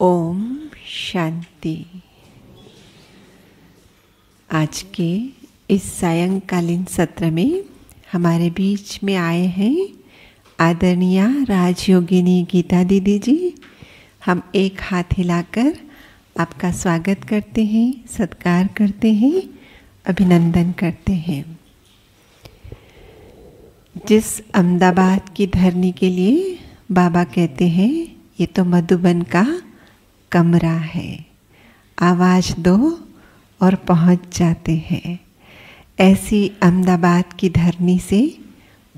ओम शांति आज के इस सायंकालीन सत्र में हमारे बीच में आए हैं आदरणीय राजयोगिनी गीता दीदी जी हम एक हाथ हिलाकर आपका स्वागत करते हैं सत्कार करते हैं अभिनंदन करते हैं जिस अहमदाबाद की धरनी के लिए बाबा कहते हैं ये तो मधुबन का कमरा है आवाज़ दो और पहुंच जाते हैं ऐसी अहमदाबाद की धरनी से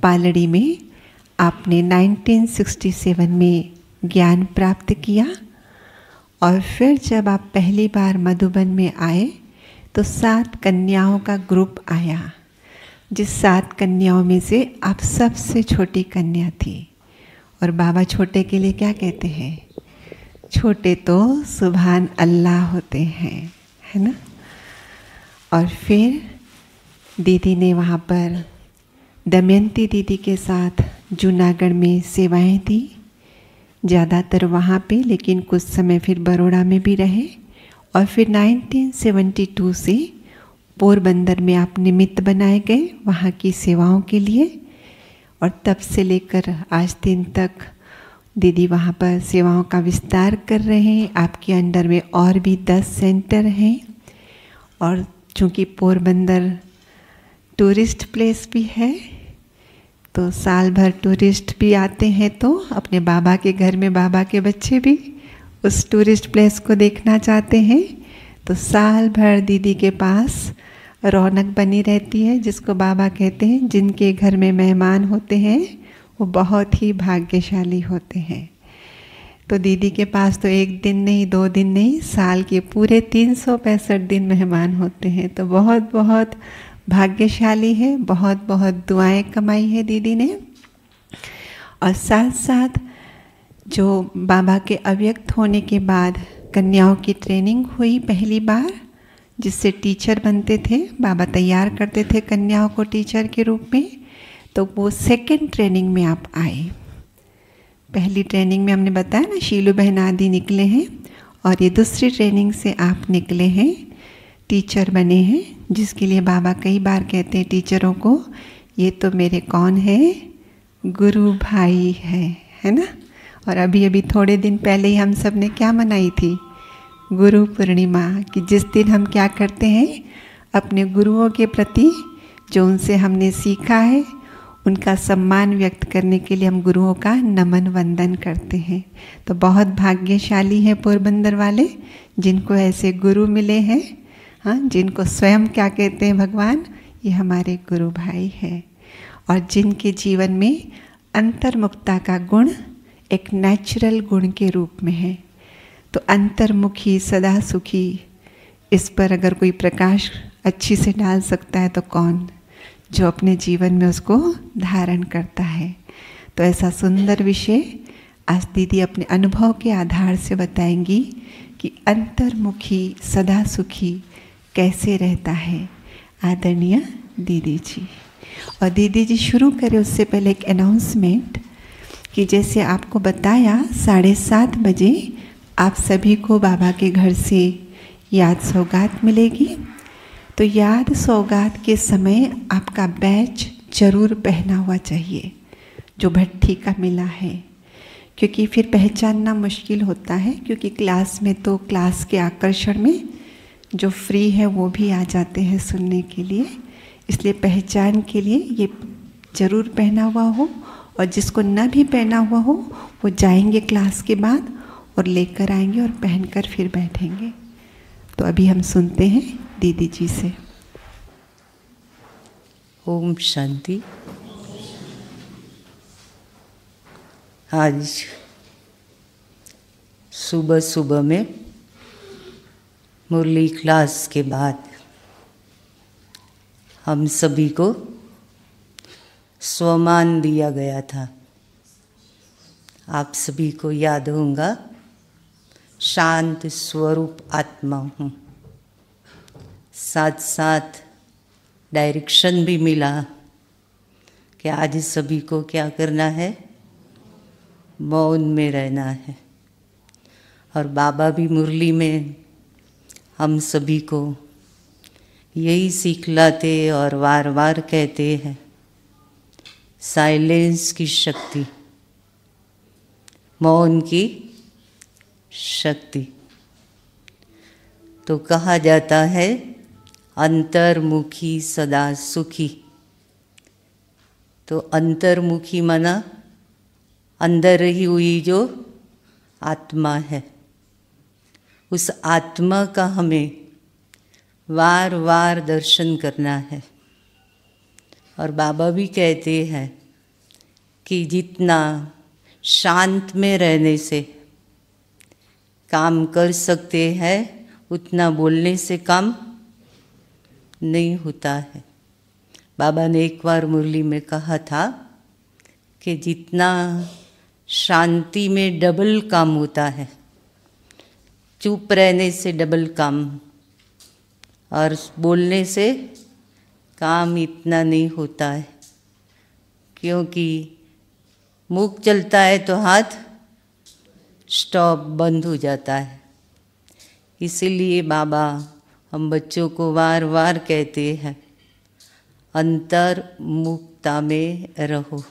पालड़ी में आपने 1967 में ज्ञान प्राप्त किया और फिर जब आप पहली बार मधुबन में आए तो सात कन्याओं का ग्रुप आया जिस सात कन्याओं में से आप सबसे छोटी कन्या थी और बाबा छोटे के लिए क्या कहते हैं छोटे तो सुबहान अल्लाह होते हैं है ना और फिर दीदी ने वहाँ पर दमयंती दीदी के साथ जूनागढ़ में सेवाएं दी ज़्यादातर वहाँ पे लेकिन कुछ समय फिर बड़ोड़ा में भी रहे और फिर 1972 से पोरबंदर में आप निमित्त बनाए गए वहाँ की सेवाओं के लिए और तब से लेकर आज दिन तक दीदी वहाँ पर सेवाओं का विस्तार कर रहे हैं आपके अंडर में और भी दस सेंटर हैं और चूँकि पोरबंदर टूरिस्ट प्लेस भी है तो साल भर टूरिस्ट भी आते हैं तो अपने बाबा के घर में बाबा के बच्चे भी उस टूरिस्ट प्लेस को देखना चाहते हैं तो साल भर दीदी के पास रौनक बनी रहती है जिसको बाबा कहते हैं जिनके घर में मेहमान होते हैं वो बहुत ही भाग्यशाली होते हैं तो दीदी के पास तो एक दिन नहीं दो दिन नहीं साल के पूरे तीन सौ पैंसठ दिन मेहमान होते हैं तो बहुत बहुत भाग्यशाली है बहुत बहुत दुआएं कमाई है दीदी ने और साथ साथ जो बाबा के अव्यक्त होने के बाद कन्याओं की ट्रेनिंग हुई पहली बार जिससे टीचर बनते थे बाबा तैयार करते थे कन्याओं को टीचर के रूप में तो वो सेकेंड ट्रेनिंग में आप आए पहली ट्रेनिंग में हमने बताया ना शीलू बहन आदि निकले हैं और ये दूसरी ट्रेनिंग से आप निकले हैं टीचर बने हैं जिसके लिए बाबा कई बार कहते हैं टीचरों को ये तो मेरे कौन है गुरु भाई है है ना और अभी अभी थोड़े दिन पहले ही हम सब ने क्या मनाई थी गुरु पूर्णिमा कि जिस दिन हम क्या करते हैं अपने गुरुओं के प्रति जो उनसे हमने सीखा है उनका सम्मान व्यक्त करने के लिए हम गुरुओं का नमन वंदन करते हैं तो बहुत भाग्यशाली हैं पोरबंदर वाले जिनको ऐसे गुरु मिले हैं हाँ जिनको स्वयं क्या कहते हैं भगवान ये हमारे गुरु भाई हैं और जिनके जीवन में अंतर्मुखता का गुण एक नेचुरल गुण के रूप में है तो अंतर्मुखी सदा सुखी इस पर अगर कोई प्रकाश अच्छी से डाल सकता है तो कौन जो अपने जीवन में उसको धारण करता है तो ऐसा सुंदर विषय आज दीदी अपने अनुभव के आधार से बताएंगी कि अंतर्मुखी सदा सुखी कैसे रहता है आदरणीय दीदी जी और दीदी जी शुरू करें उससे पहले एक अनाउंसमेंट कि जैसे आपको बताया साढ़े सात बजे आप सभी को बाबा के घर से याद सौगात मिलेगी तो याद सौगात के समय आपका बैच जरूर पहना हुआ चाहिए जो भट्टी का मिला है क्योंकि फिर पहचानना मुश्किल होता है क्योंकि क्लास में तो क्लास के आकर्षण में जो फ्री है वो भी आ जाते हैं सुनने के लिए इसलिए पहचान के लिए ये ज़रूर पहना हुआ हो और जिसको न भी पहना हुआ हो वो जाएंगे क्लास के बाद और लेकर आएंगे और पहनकर फिर बैठेंगे तो अभी हम सुनते हैं दीदी जी से ओम शांति आज सुबह सुबह में मुरली क्लास के बाद हम सभी को स्वमान दिया गया था आप सभी को याद होगा शांत स्वरूप आत्मा हूँ साथ साथ डायरेक्शन भी मिला कि आज सभी को क्या करना है मौन में रहना है और बाबा भी मुरली में हम सभी को यही सिखलाते और वार वार कहते हैं साइलेंस की शक्ति मौन की शक्ति तो कहा जाता है अंतर्मुखी सदा सुखी तो अंतर्मुखी माना अंदर रही हुई जो आत्मा है उस आत्मा का हमें वार वार दर्शन करना है और बाबा भी कहते हैं कि जितना शांत में रहने से काम कर सकते हैं उतना बोलने से काम नहीं होता है बाबा ने एक बार मुरली में कहा था कि जितना शांति में डबल काम होता है चुप रहने से डबल काम और बोलने से काम इतना नहीं होता है क्योंकि मुख चलता है तो हाथ स्टॉप बंद हो जाता है इसीलिए बाबा हम बच्चों को बार बार कहते हैं अंतर मुक्ता में रहो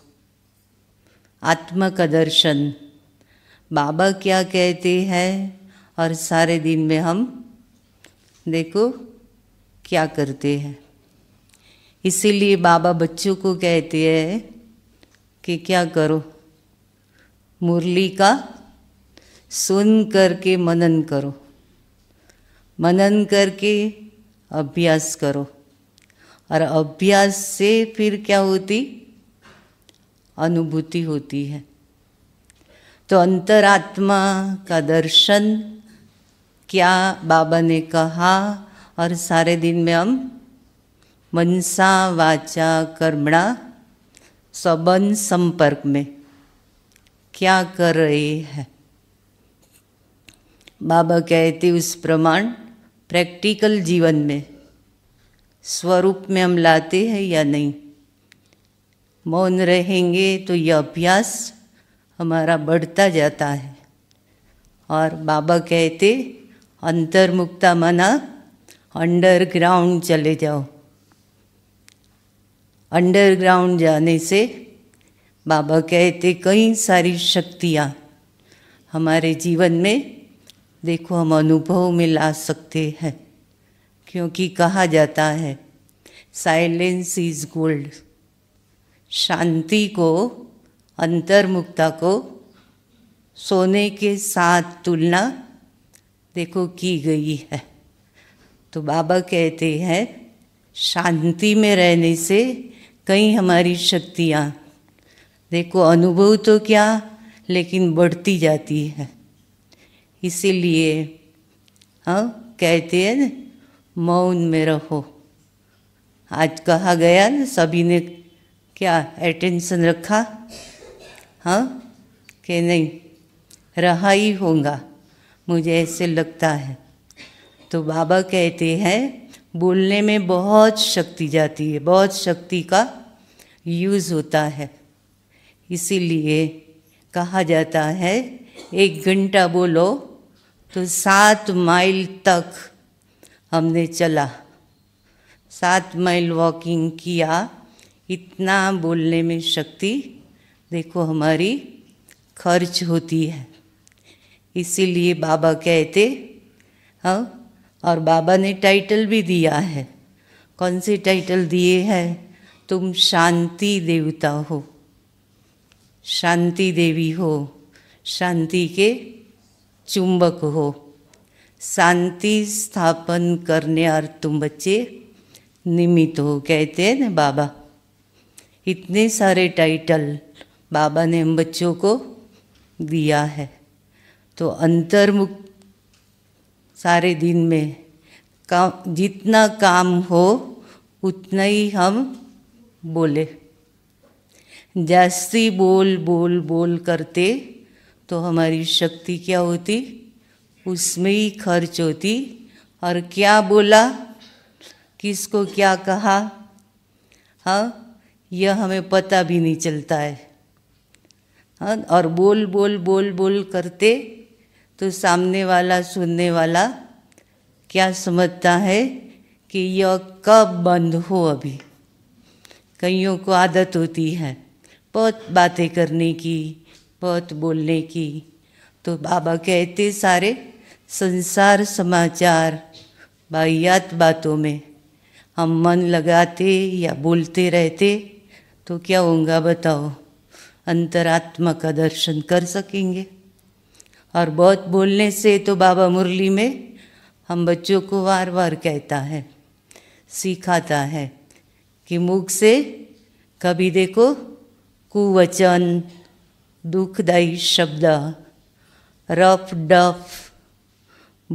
आत्मा का दर्शन बाबा क्या कहते हैं और सारे दिन में हम देखो क्या करते हैं इसीलिए बाबा बच्चों को कहते हैं कि क्या करो मुरली का सुन करके मनन करो मनन करके अभ्यास करो और अभ्यास से फिर क्या होती अनुभूति होती है तो अंतरात्मा का दर्शन क्या बाबा ने कहा और सारे दिन में हम मनसा वाचा कर्मणा सबन संपर्क में क्या कर रहे हैं बाबा कहते उस प्रमाण प्रैक्टिकल जीवन में स्वरूप में हम लाते हैं या नहीं मौन रहेंगे तो यह अभ्यास हमारा बढ़ता जाता है और बाबा कहते अंतर्मुक्ता मना अंडरग्राउंड चले जाओ अंडरग्राउंड जाने से बाबा कहते कई सारी शक्तियाँ हमारे जीवन में देखो हम अनुभव में ला सकते हैं क्योंकि कहा जाता है साइलेंस इज गोल्ड शांति को अंतर्मुक्ता को सोने के साथ तुलना देखो की गई है तो बाबा कहते हैं शांति में रहने से कई हमारी शक्तियाँ देखो अनुभव तो क्या लेकिन बढ़ती जाती है इसीलिए हम हाँ, कहते हैं मौन में रहो आज कहा गया न सभी ने क्या अटेंशन रखा हाँ कि नहीं रहा ही होगा मुझे ऐसे लगता है तो बाबा कहते हैं बोलने में बहुत शक्ति जाती है बहुत शक्ति का यूज़ होता है इसीलिए कहा जाता है एक घंटा बोलो तो सात माइल तक हमने चला सात माइल वॉकिंग किया इतना बोलने में शक्ति देखो हमारी खर्च होती है इसीलिए बाबा कहते हाँ और बाबा ने टाइटल भी दिया है कौन से टाइटल दिए हैं तुम शांति देवता हो शांति देवी हो शांति के चुंबक हो शांति स्थापन करने और तुम बच्चे निमित हो कहते हैं ना बाबा इतने सारे टाइटल बाबा ने हम बच्चों को दिया है तो अंतर्मुख सारे दिन में काम जितना काम हो उतना ही हम बोले जास्ती बोल बोल बोल करते तो हमारी शक्ति क्या होती उसमें ही खर्च होती और क्या बोला किसको क्या कहा हाँ यह हमें पता भी नहीं चलता है हाँ और बोल बोल बोल बोल करते तो सामने वाला सुनने वाला क्या समझता है कि यह कब बंद हो अभी कईयों को आदत होती है बहुत बातें करने की बहुत बोलने की तो बाबा कहते सारे संसार समाचार बाहियात बातों में हम मन लगाते या बोलते रहते तो क्या होगा बताओ अंतरात्मा का दर्शन कर सकेंगे और बहुत बोलने से तो बाबा मुरली में हम बच्चों को बार बार कहता है सिखाता है कि मुख से कभी देखो कुवचन दुखदायी शब्द रफ डफ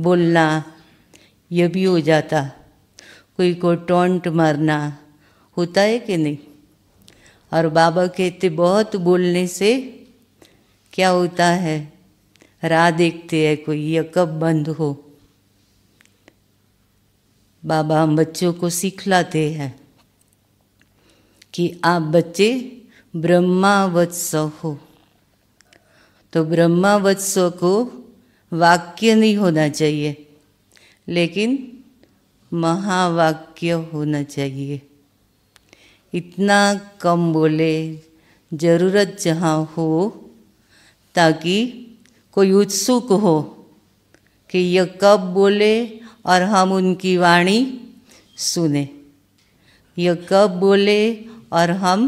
बोलना यह भी हो जाता कोई को टोंट मारना होता है कि नहीं और बाबा कहते बहुत बोलने से क्या होता है राह देखते हैं कोई यह कब बंद हो बाबा हम बच्चों को सिखलाते हैं कि आप बच्चे ब्रह्मावत्स हो तो ब्रह्मा वत्सों को वाक्य नहीं होना चाहिए लेकिन महावाक्य होना चाहिए इतना कम बोले ज़रूरत जहाँ हो ताकि कोई उत्सुक हो कि यह कब बोले और हम उनकी वाणी सुने यह कब बोले और हम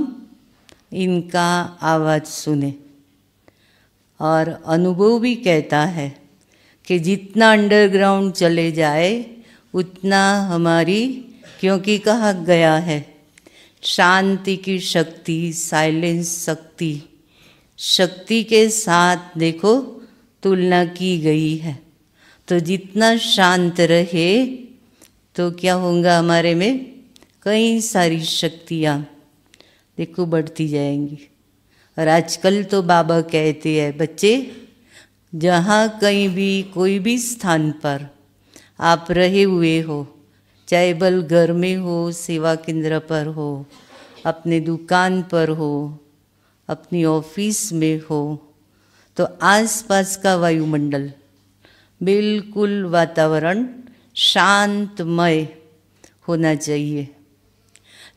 इनका आवाज़ सुने और अनुभव भी कहता है कि जितना अंडरग्राउंड चले जाए उतना हमारी क्योंकि कहा गया है शांति की शक्ति साइलेंस शक्ति शक्ति के साथ देखो तुलना की गई है तो जितना शांत रहे तो क्या होगा हमारे में कई सारी शक्तियाँ देखो बढ़ती जाएंगी और आजकल तो बाबा कहते हैं बच्चे जहाँ कहीं भी कोई भी स्थान पर आप रहे हुए हो चाहे बल घर में हो सेवा केंद्र पर हो अपने दुकान पर हो अपनी ऑफिस में हो तो आसपास का वायुमंडल बिल्कुल वातावरण शांतमय होना चाहिए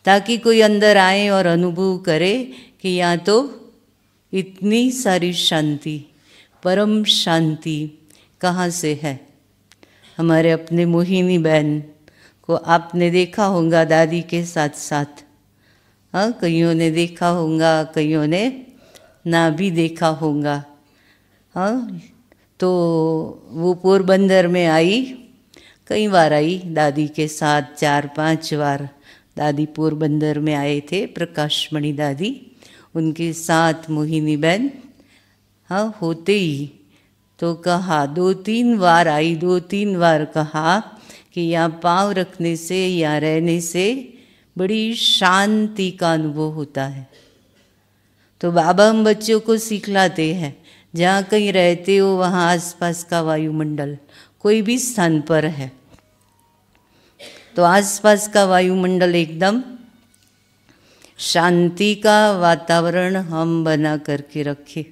ताकि कोई अंदर आए और अनुभव करे कि यहाँ तो इतनी सारी शांति परम शांति कहाँ से है हमारे अपने मोहिनी बहन को आपने देखा होगा दादी के साथ साथ हाँ कईयों ने देखा होगा कईयों ने ना भी देखा होगा हाँ तो वो पोरबंदर में आई कई बार आई दादी के साथ चार पांच बार दादी पोरबंदर में आए थे प्रकाशमणि दादी उनके साथ मोहिनी बहन हाँ होते ही तो कहा दो तीन बार आई दो तीन बार कहा कि यहाँ पाँव रखने से या रहने से बड़ी शांति का अनुभव होता है तो बाबा हम बच्चों को सिखलाते हैं जहाँ कहीं रहते हो वहाँ आसपास का वायुमंडल कोई भी स्थान पर है तो आसपास का वायुमंडल एकदम शांति का वातावरण हम बना करके रखें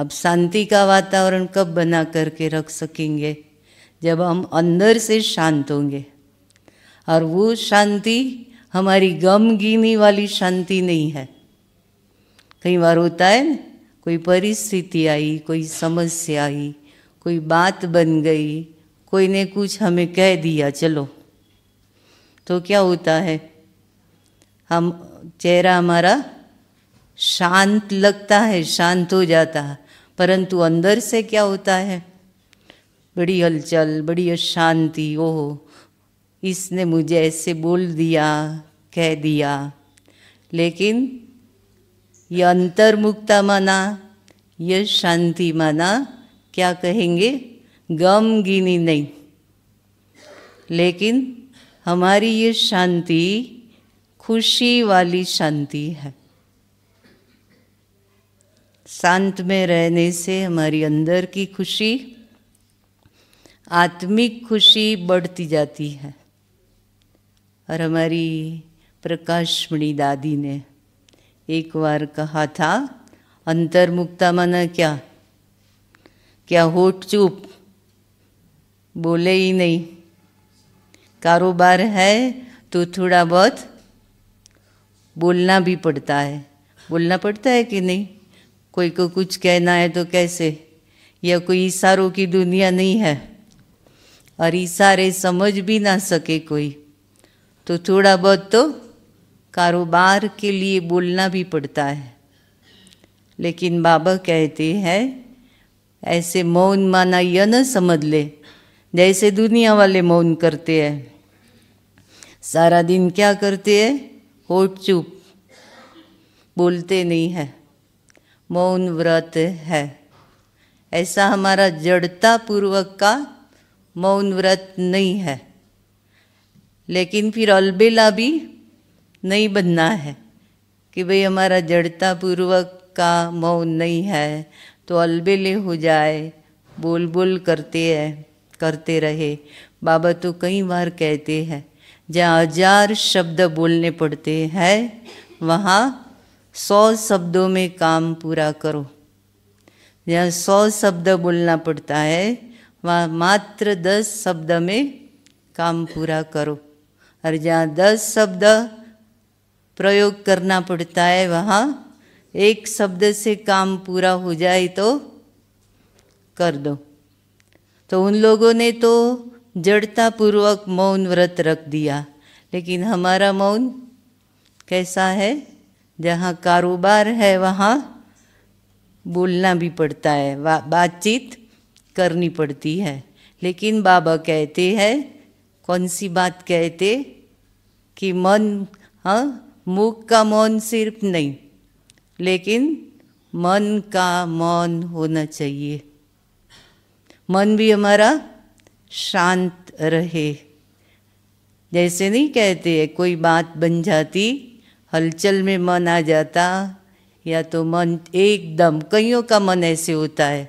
अब शांति का वातावरण कब बना करके रख सकेंगे जब हम अंदर से शांत होंगे और वो शांति हमारी गमगीनी वाली शांति नहीं है कई बार होता है न कोई परिस्थिति आई कोई समस्या आई कोई बात बन गई कोई ने कुछ हमें कह दिया चलो तो क्या होता है हम चेहरा हमारा शांत लगता है शांत हो जाता है परंतु अंदर से क्या होता है बड़ी हलचल बड़ी अशांति ओहो इसने मुझे ऐसे बोल दिया कह दिया लेकिन यह अंतर्मुक्ता माना यह शांति माना क्या कहेंगे गम गिनी नहीं लेकिन हमारी ये शांति खुशी वाली शांति है शांत में रहने से हमारी अंदर की खुशी आत्मिक खुशी बढ़ती जाती है और हमारी प्रकाशमणि दादी ने एक बार कहा था अंतर्मुक्ता माना क्या क्या होठ चुप बोले ही नहीं कारोबार है तो थोड़ा बहुत बोलना भी पड़ता है बोलना पड़ता है कि नहीं कोई को कुछ कहना है तो कैसे या कोई इशारों की दुनिया नहीं है और इशारे समझ भी ना सके कोई तो थोड़ा बहुत तो कारोबार के लिए बोलना भी पड़ता है लेकिन बाबा कहते हैं ऐसे मौन माना यह न समझ ले जैसे दुनिया वाले मौन करते हैं सारा दिन क्या करते हैं हो चुप बोलते नहीं है मौन व्रत है ऐसा हमारा जड़ता पूर्वक का मौन व्रत नहीं है लेकिन फिर अलबेला भी नहीं बनना है कि भाई हमारा जड़ता पूर्वक का मौन नहीं है तो अलबेले हो जाए बोल बोल करते हैं करते रहे बाबा तो कई बार कहते हैं जहाँ हजार शब्द बोलने पड़ते हैं वहाँ सौ शब्दों में काम पूरा करो जहाँ सौ शब्द बोलना पड़ता है वहाँ मात्र दस शब्द में काम पूरा करो और जहाँ दस शब्द प्रयोग करना पड़ता है वहाँ एक शब्द से काम पूरा हो जाए तो कर दो तो उन लोगों ने तो जड़तापूर्वक मौन व्रत रख दिया लेकिन हमारा मौन कैसा है जहाँ कारोबार है वहाँ बोलना भी पड़ता है बातचीत करनी पड़ती है लेकिन बाबा कहते हैं कौन सी बात कहते कि मन हाँ मुख का मौन सिर्फ नहीं लेकिन मन का मौन होना चाहिए मन भी हमारा शांत रहे जैसे नहीं कहते है कोई बात बन जाती हलचल में मन आ जाता या तो मन एकदम कईयों का मन ऐसे होता है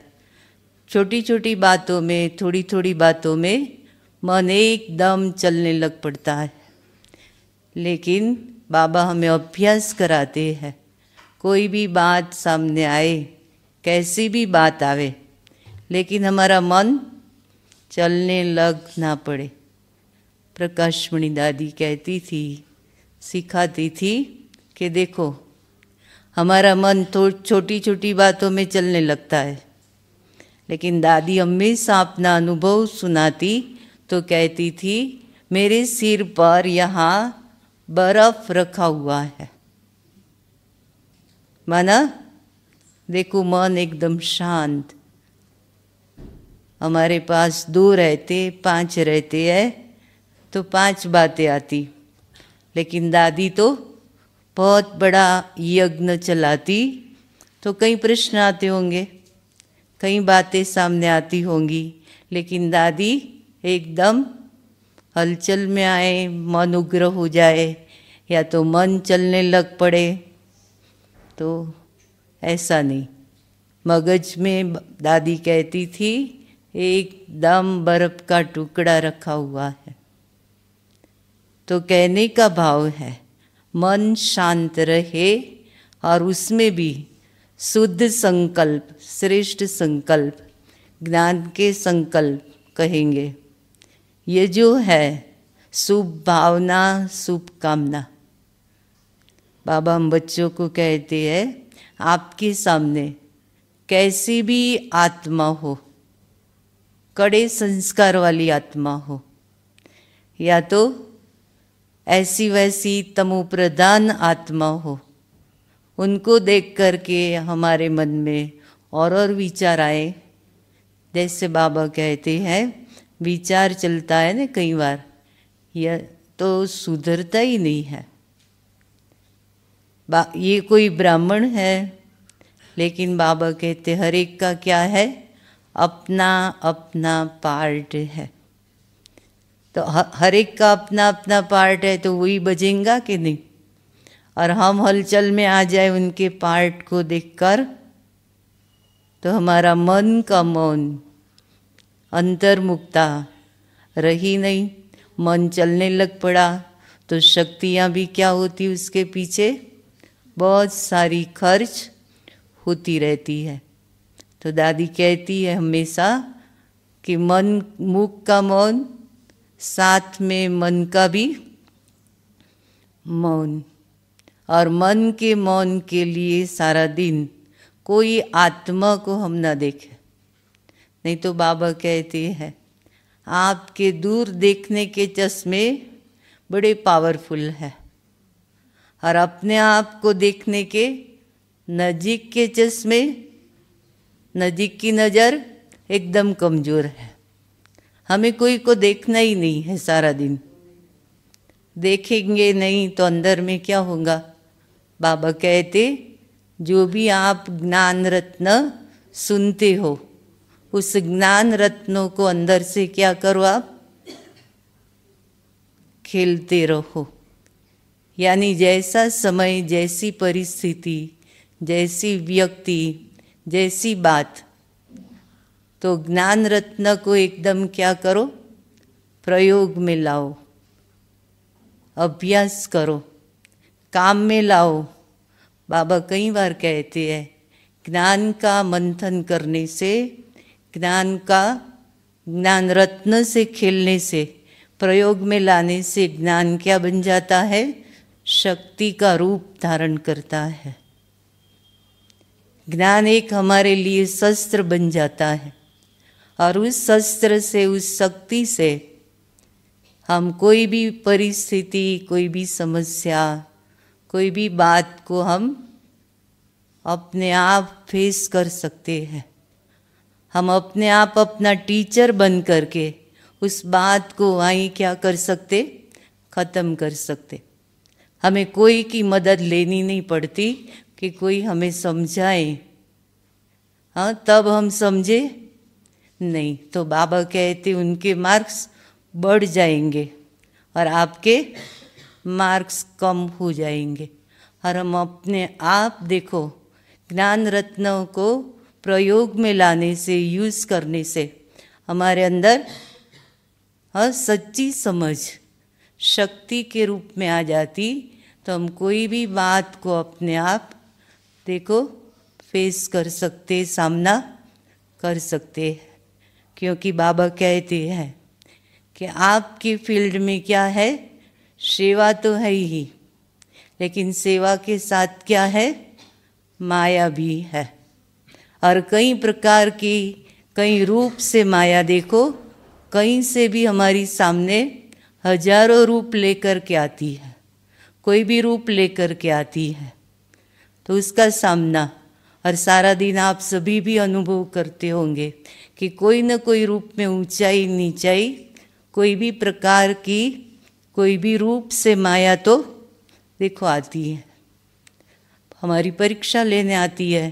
छोटी छोटी बातों में थोड़ी थोड़ी बातों में मन एकदम चलने लग पड़ता है लेकिन बाबा हमें अभ्यास कराते हैं कोई भी बात सामने आए कैसी भी बात आवे लेकिन हमारा मन चलने लग ना पड़े प्रकाशमणि दादी कहती थी सिखाती थी कि देखो हमारा मन तो छोटी छोटी बातों में चलने लगता है लेकिन दादी हमेशा अपना अनुभव सुनाती तो कहती थी मेरे सिर पर यहाँ बर्फ रखा हुआ है माना देखो मन एकदम शांत हमारे पास दो रहते पांच रहते हैं तो पांच बातें आती लेकिन दादी तो बहुत बड़ा यज्ञ चलाती तो कई प्रश्न आते होंगे कई बातें सामने आती होंगी लेकिन दादी एकदम हलचल में आए मन उग्र हो जाए या तो मन चलने लग पड़े तो ऐसा नहीं मगज में दादी कहती थी एकदम बर्फ का टुकड़ा रखा हुआ है तो कहने का भाव है मन शांत रहे और उसमें भी शुद्ध संकल्प श्रेष्ठ संकल्प ज्ञान के संकल्प कहेंगे ये जो है शुभ भावना शुभ कामना बाबा हम बच्चों को कहते हैं आपके सामने कैसी भी आत्मा हो कड़े संस्कार वाली आत्मा हो या तो ऐसी वैसी तमोप्रधान आत्मा हो उनको देख करके हमारे मन में और और विचार आए जैसे बाबा कहते हैं विचार चलता है ना कई बार यह तो सुधरता ही नहीं है ये कोई ब्राह्मण है लेकिन बाबा कहते हर एक का क्या है अपना अपना पार्ट है तो हर एक का अपना अपना पार्ट है तो वही बजेगा कि नहीं और हम हलचल में आ जाए उनके पार्ट को देखकर तो हमारा मन का मौन अंतर्मुक्ता रही नहीं मन चलने लग पड़ा तो शक्तियाँ भी क्या होती उसके पीछे बहुत सारी खर्च होती रहती है तो दादी कहती है हमेशा कि मन मुख का मौन साथ में मन का भी मौन और मन के मौन के लिए सारा दिन कोई आत्मा को हम ना देखें नहीं तो बाबा कहते हैं आपके दूर देखने के चश्मे बड़े पावरफुल है और अपने आप को देखने के नज़ीक के चश्मे नजीक की नज़र एकदम कमज़ोर है हमें कोई को देखना ही नहीं है सारा दिन देखेंगे नहीं तो अंदर में क्या होगा बाबा कहते जो भी आप ज्ञान रत्न सुनते हो उस ज्ञान रत्नों को अंदर से क्या करो आप खेलते रहो यानी जैसा समय जैसी परिस्थिति जैसी व्यक्ति जैसी बात तो ज्ञान रत्न को एकदम क्या करो प्रयोग में लाओ अभ्यास करो काम में लाओ बाबा कई बार कहते हैं ज्ञान का मंथन करने से ज्ञान का ज्ञान रत्न से खेलने से प्रयोग में लाने से ज्ञान क्या बन जाता है शक्ति का रूप धारण करता है ज्ञान एक हमारे लिए शस्त्र बन जाता है और उस शस्त्र से उस शक्ति से हम कोई भी परिस्थिति कोई भी समस्या कोई भी बात को हम अपने आप फेस कर सकते हैं हम अपने आप अपना टीचर बन करके उस बात को वहीं क्या कर सकते ख़त्म कर सकते हमें कोई की मदद लेनी नहीं पड़ती कि कोई हमें समझाए हाँ तब हम समझे नहीं तो बाबा कहते उनके मार्क्स बढ़ जाएंगे और आपके मार्क्स कम हो जाएंगे और हम अपने आप देखो ज्ञान रत्नों को प्रयोग में लाने से यूज़ करने से हमारे अंदर हाँ सच्ची समझ शक्ति के रूप में आ जाती तो हम कोई भी बात को अपने आप देखो फेस कर सकते सामना कर सकते क्योंकि बाबा कहते हैं कि आपकी फील्ड में क्या है सेवा तो है ही लेकिन सेवा के साथ क्या है माया भी है और कई प्रकार की कई रूप से माया देखो कहीं से भी हमारी सामने हजारों रूप लेकर के आती है कोई भी रूप लेकर के आती है तो उसका सामना और सारा दिन आप सभी भी अनुभव करते होंगे कि कोई न कोई रूप में ऊंचाई नीचाई कोई भी प्रकार की कोई भी रूप से माया तो देखो आती है हमारी परीक्षा लेने आती है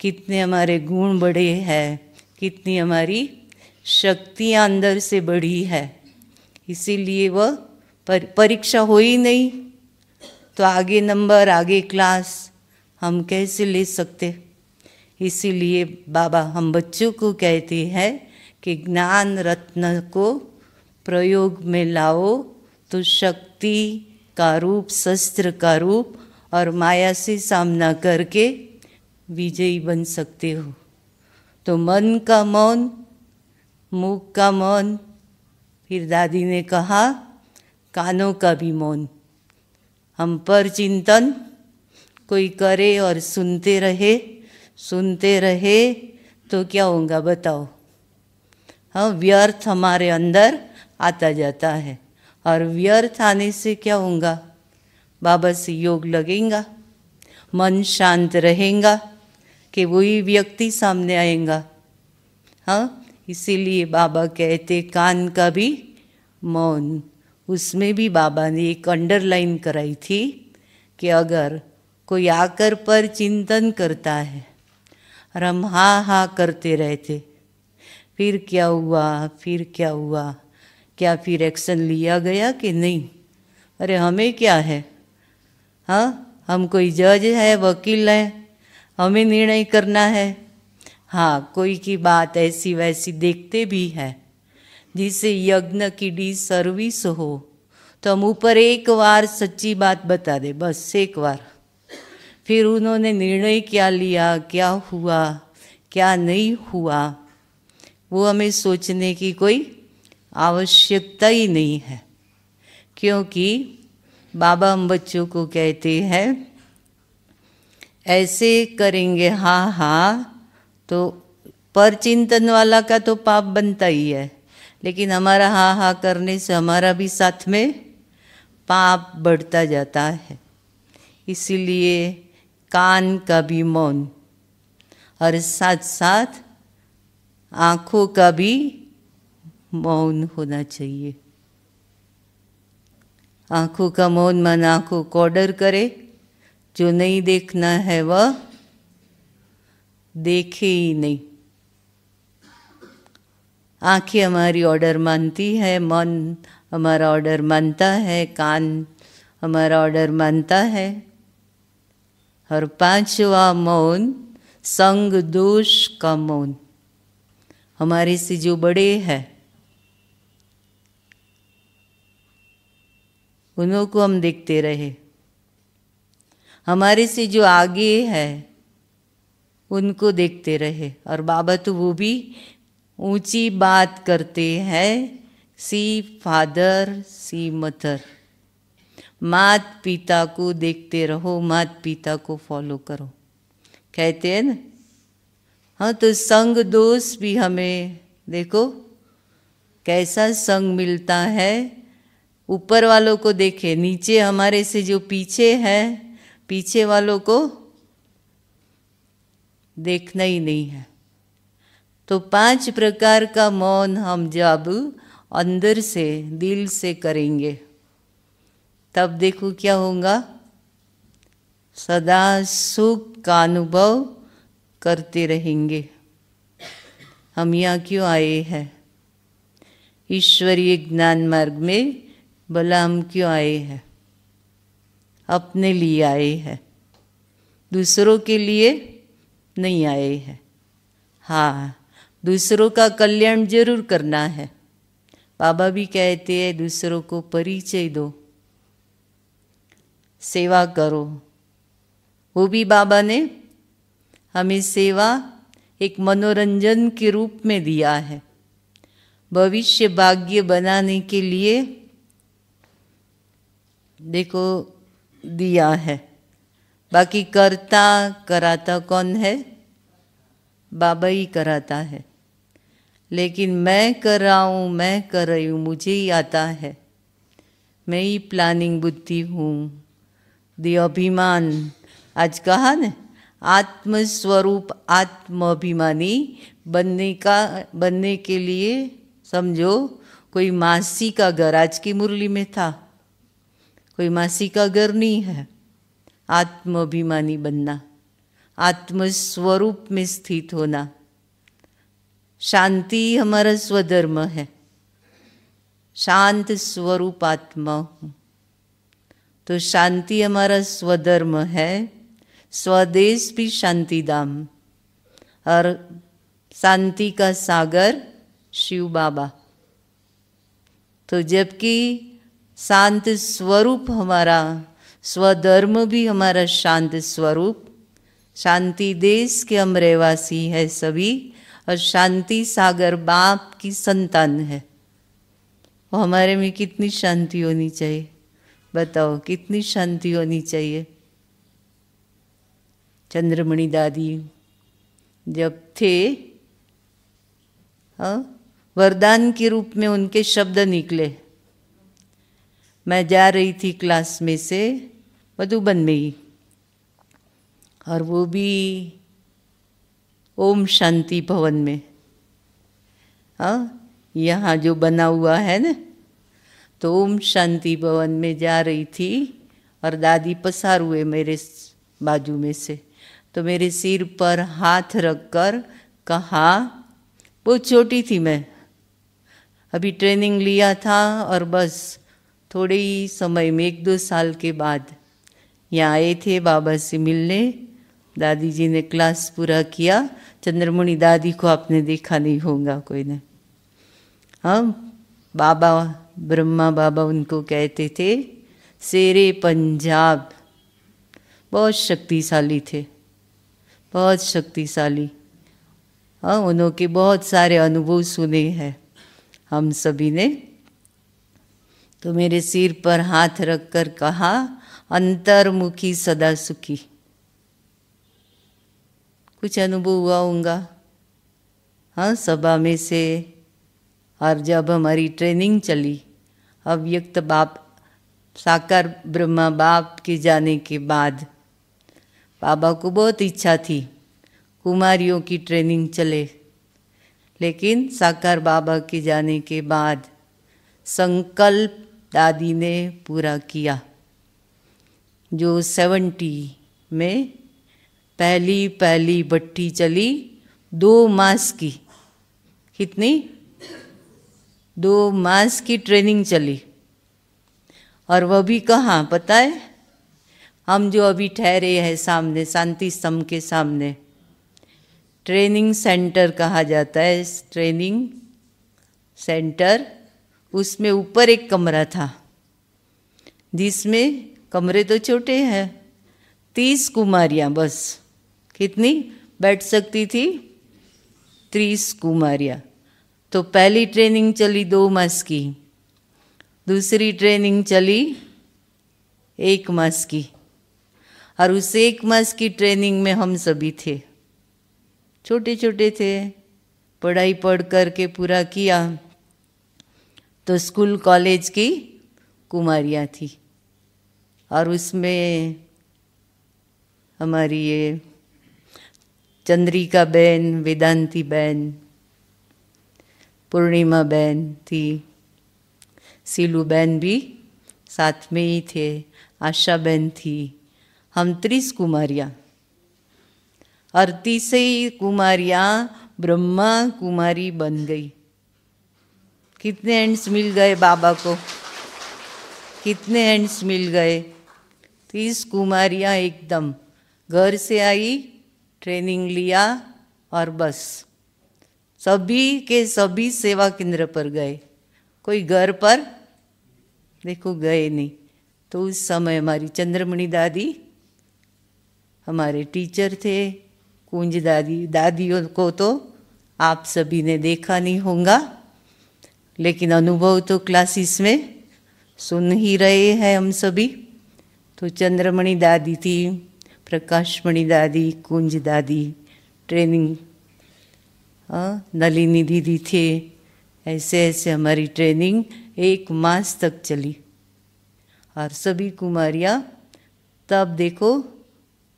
कितने हमारे गुण बड़े हैं कितनी हमारी शक्तियाँ अंदर से बढ़ी है इसीलिए वह परीक्षा हो ही नहीं तो आगे नंबर आगे क्लास हम कैसे ले सकते इसीलिए बाबा हम बच्चों को कहते हैं कि ज्ञान रत्न को प्रयोग में लाओ तो शक्ति का रूप शस्त्र का रूप और माया से सामना करके विजयी बन सकते हो तो मन का मौन मुख का मौन फिर दादी ने कहा कानों का भी मौन हम पर चिंतन कोई करे और सुनते रहे सुनते रहे तो क्या होगा बताओ हाँ व्यर्थ हमारे अंदर आता जाता है और व्यर्थ आने से क्या होगा बाबा से योग लगेगा मन शांत रहेगा कि वही व्यक्ति सामने आएगा हाँ इसीलिए बाबा कहते कान का भी मौन उसमें भी बाबा ने एक अंडरलाइन कराई थी कि अगर कोई आकर पर चिंतन करता है और हम हा हा करते रहते फिर क्या हुआ फिर क्या हुआ क्या फिर एक्शन लिया गया कि नहीं अरे हमें क्या है हाँ हम कोई जज है वकील है हमें निर्णय करना है हाँ कोई की बात ऐसी वैसी देखते भी है जिससे यज्ञ की डी सर्विस हो तो हम ऊपर एक बार सच्ची बात बता दे बस एक बार फिर उन्होंने निर्णय क्या लिया क्या हुआ क्या नहीं हुआ वो हमें सोचने की कोई आवश्यकता ही नहीं है क्योंकि बाबा हम बच्चों को कहते हैं ऐसे करेंगे हाँ हाँ तो पर चिंतन वाला का तो पाप बनता ही है लेकिन हमारा हाँ हाँ करने से हमारा भी साथ में पाप बढ़ता जाता है इसीलिए कान का भी मौन और साथ साथ आँखों का भी मौन होना चाहिए आँखों का मौन मन आँखों को ऑर्डर करे जो नहीं देखना है वह देखे ही नहीं आंखें हमारी ऑर्डर मानती है मन हमारा ऑर्डर मानता है कान हमारा ऑर्डर मानता है और पांचवा मौन संग दोष का मौन हमारे से जो बड़े हैं उन्हों को हम देखते रहे हमारे से जो आगे है उनको देखते रहे और बाबा तो वो भी ऊंची बात करते हैं सी फादर सी मदर मात पिता को देखते रहो मात पिता को फॉलो करो कहते हैं ना हाँ तो संग दोष भी हमें देखो कैसा संग मिलता है ऊपर वालों को देखे नीचे हमारे से जो पीछे है पीछे वालों को देखना ही नहीं है तो पांच प्रकार का मौन हम जब अंदर से दिल से करेंगे तब देखो क्या होगा सदा सुख का अनुभव करते रहेंगे हम यहाँ क्यों आए हैं ईश्वरीय ज्ञान मार्ग में भला हम क्यों आए हैं अपने लिए आए हैं दूसरों के लिए नहीं आए हैं हाँ दूसरों का कल्याण जरूर करना है बाबा भी कहते हैं दूसरों को परिचय दो सेवा करो वो भी बाबा ने हमें सेवा एक मनोरंजन के रूप में दिया है भविष्य भाग्य बनाने के लिए देखो दिया है बाकी करता कराता कौन है बाबा ही कराता है लेकिन मैं कर रहा हूँ मैं कर रही हूँ मुझे ही आता है मैं ही प्लानिंग बुद्धि हूँ द अभिमान आज कहा न आत्मस्वरूप आत्माभिमानी बनने का बनने के लिए समझो कोई मासी का घर आज की मुरली में था कोई मासी का घर नहीं है आत्माभिमानी बनना आत्मस्वरूप में स्थित होना शांति हमारा स्वधर्म है शांत स्वरूप आत्मा हूँ तो शांति हमारा स्वधर्म है स्वदेश भी शांति धाम और शांति का सागर शिव बाबा तो जबकि शांत स्वरूप हमारा स्वधर्म भी हमारा शांत स्वरूप शांति देश के हम रहवासी है सभी और शांति सागर बाप की संतान है और हमारे में कितनी शांति होनी चाहिए बताओ कितनी शांति होनी चाहिए चंद्रमणि दादी जब थे हाँ वरदान के रूप में उनके शब्द निकले मैं जा रही थी क्लास में से मधुबन में ही और वो भी ओम शांति भवन में हाँ यहाँ जो बना हुआ है ना तो ओम शांति भवन में जा रही थी और दादी पसार हुए मेरे बाजू में से तो मेरे सिर पर हाथ रख कर कहा बहुत छोटी थी मैं अभी ट्रेनिंग लिया था और बस थोड़े ही समय में एक दो साल के बाद यहाँ आए थे बाबा से मिलने दादी जी ने क्लास पूरा किया चंद्रमणि दादी को आपने देखा नहीं होगा कोई ने हम बाबा ब्रह्मा बाबा उनको कहते थे शेरे पंजाब बहुत शक्तिशाली थे बहुत शक्तिशाली हाँ उनके बहुत सारे अनुभव सुने हैं हम सभी ने तो मेरे सिर पर हाथ रख कर कहा अंतर्मुखी सदा सुखी कुछ अनुभव हुआ होगा हाँ सभा में से और जब हमारी ट्रेनिंग चली अव्यक्त बाप साकार ब्रह्मा बाप के जाने के बाद बाबा को बहुत इच्छा थी कुमारियों की ट्रेनिंग चले लेकिन साकार बाबा के जाने के बाद संकल्प दादी ने पूरा किया जो सेवेंटी में पहली पहली भट्टी चली दो मास की कितनी दो मास की ट्रेनिंग चली और वह भी कहाँ पता है हम जो अभी ठहरे हैं सामने शांति स्तंभ के सामने ट्रेनिंग सेंटर कहा जाता है ट्रेनिंग सेंटर उसमें ऊपर एक कमरा था जिसमें कमरे तो छोटे हैं तीस कुमारियाँ बस कितनी बैठ सकती थी तीस कुमारियाँ तो पहली ट्रेनिंग चली दो मास की दूसरी ट्रेनिंग चली एक मास की और उस एक मास की ट्रेनिंग में हम सभी थे छोटे छोटे थे पढ़ाई पढ़ करके पूरा किया तो स्कूल कॉलेज की कुमारियाँ थी और उसमें हमारी ये चंद्रिका बहन वेदांती बहन पूर्णिमा बहन थी सीलू बहन भी साथ में ही थे आशा बहन थी हम त्रिस कुमारियाँ अड़तीस ही कुमारियाँ ब्रह्मा कुमारी बन गई कितने एंड्स मिल गए बाबा को कितने एंड्स मिल गए तीस कुमारियाँ एकदम घर से आई ट्रेनिंग लिया और बस सभी के सभी सेवा केंद्र पर गए कोई घर पर देखो गए नहीं तो उस समय हमारी चंद्रमणि दादी हमारे टीचर थे कुंज दादी दादियों को तो आप सभी ने देखा नहीं होगा लेकिन अनुभव तो क्लासेस में सुन ही रहे हैं हम सभी तो चंद्रमणि दादी थी प्रकाशमणि दादी कुंज दादी ट्रेनिंग हाँ, नलिनी दीदी थे ऐसे ऐसे हमारी ट्रेनिंग एक मास तक चली और सभी कुमारियाँ तब देखो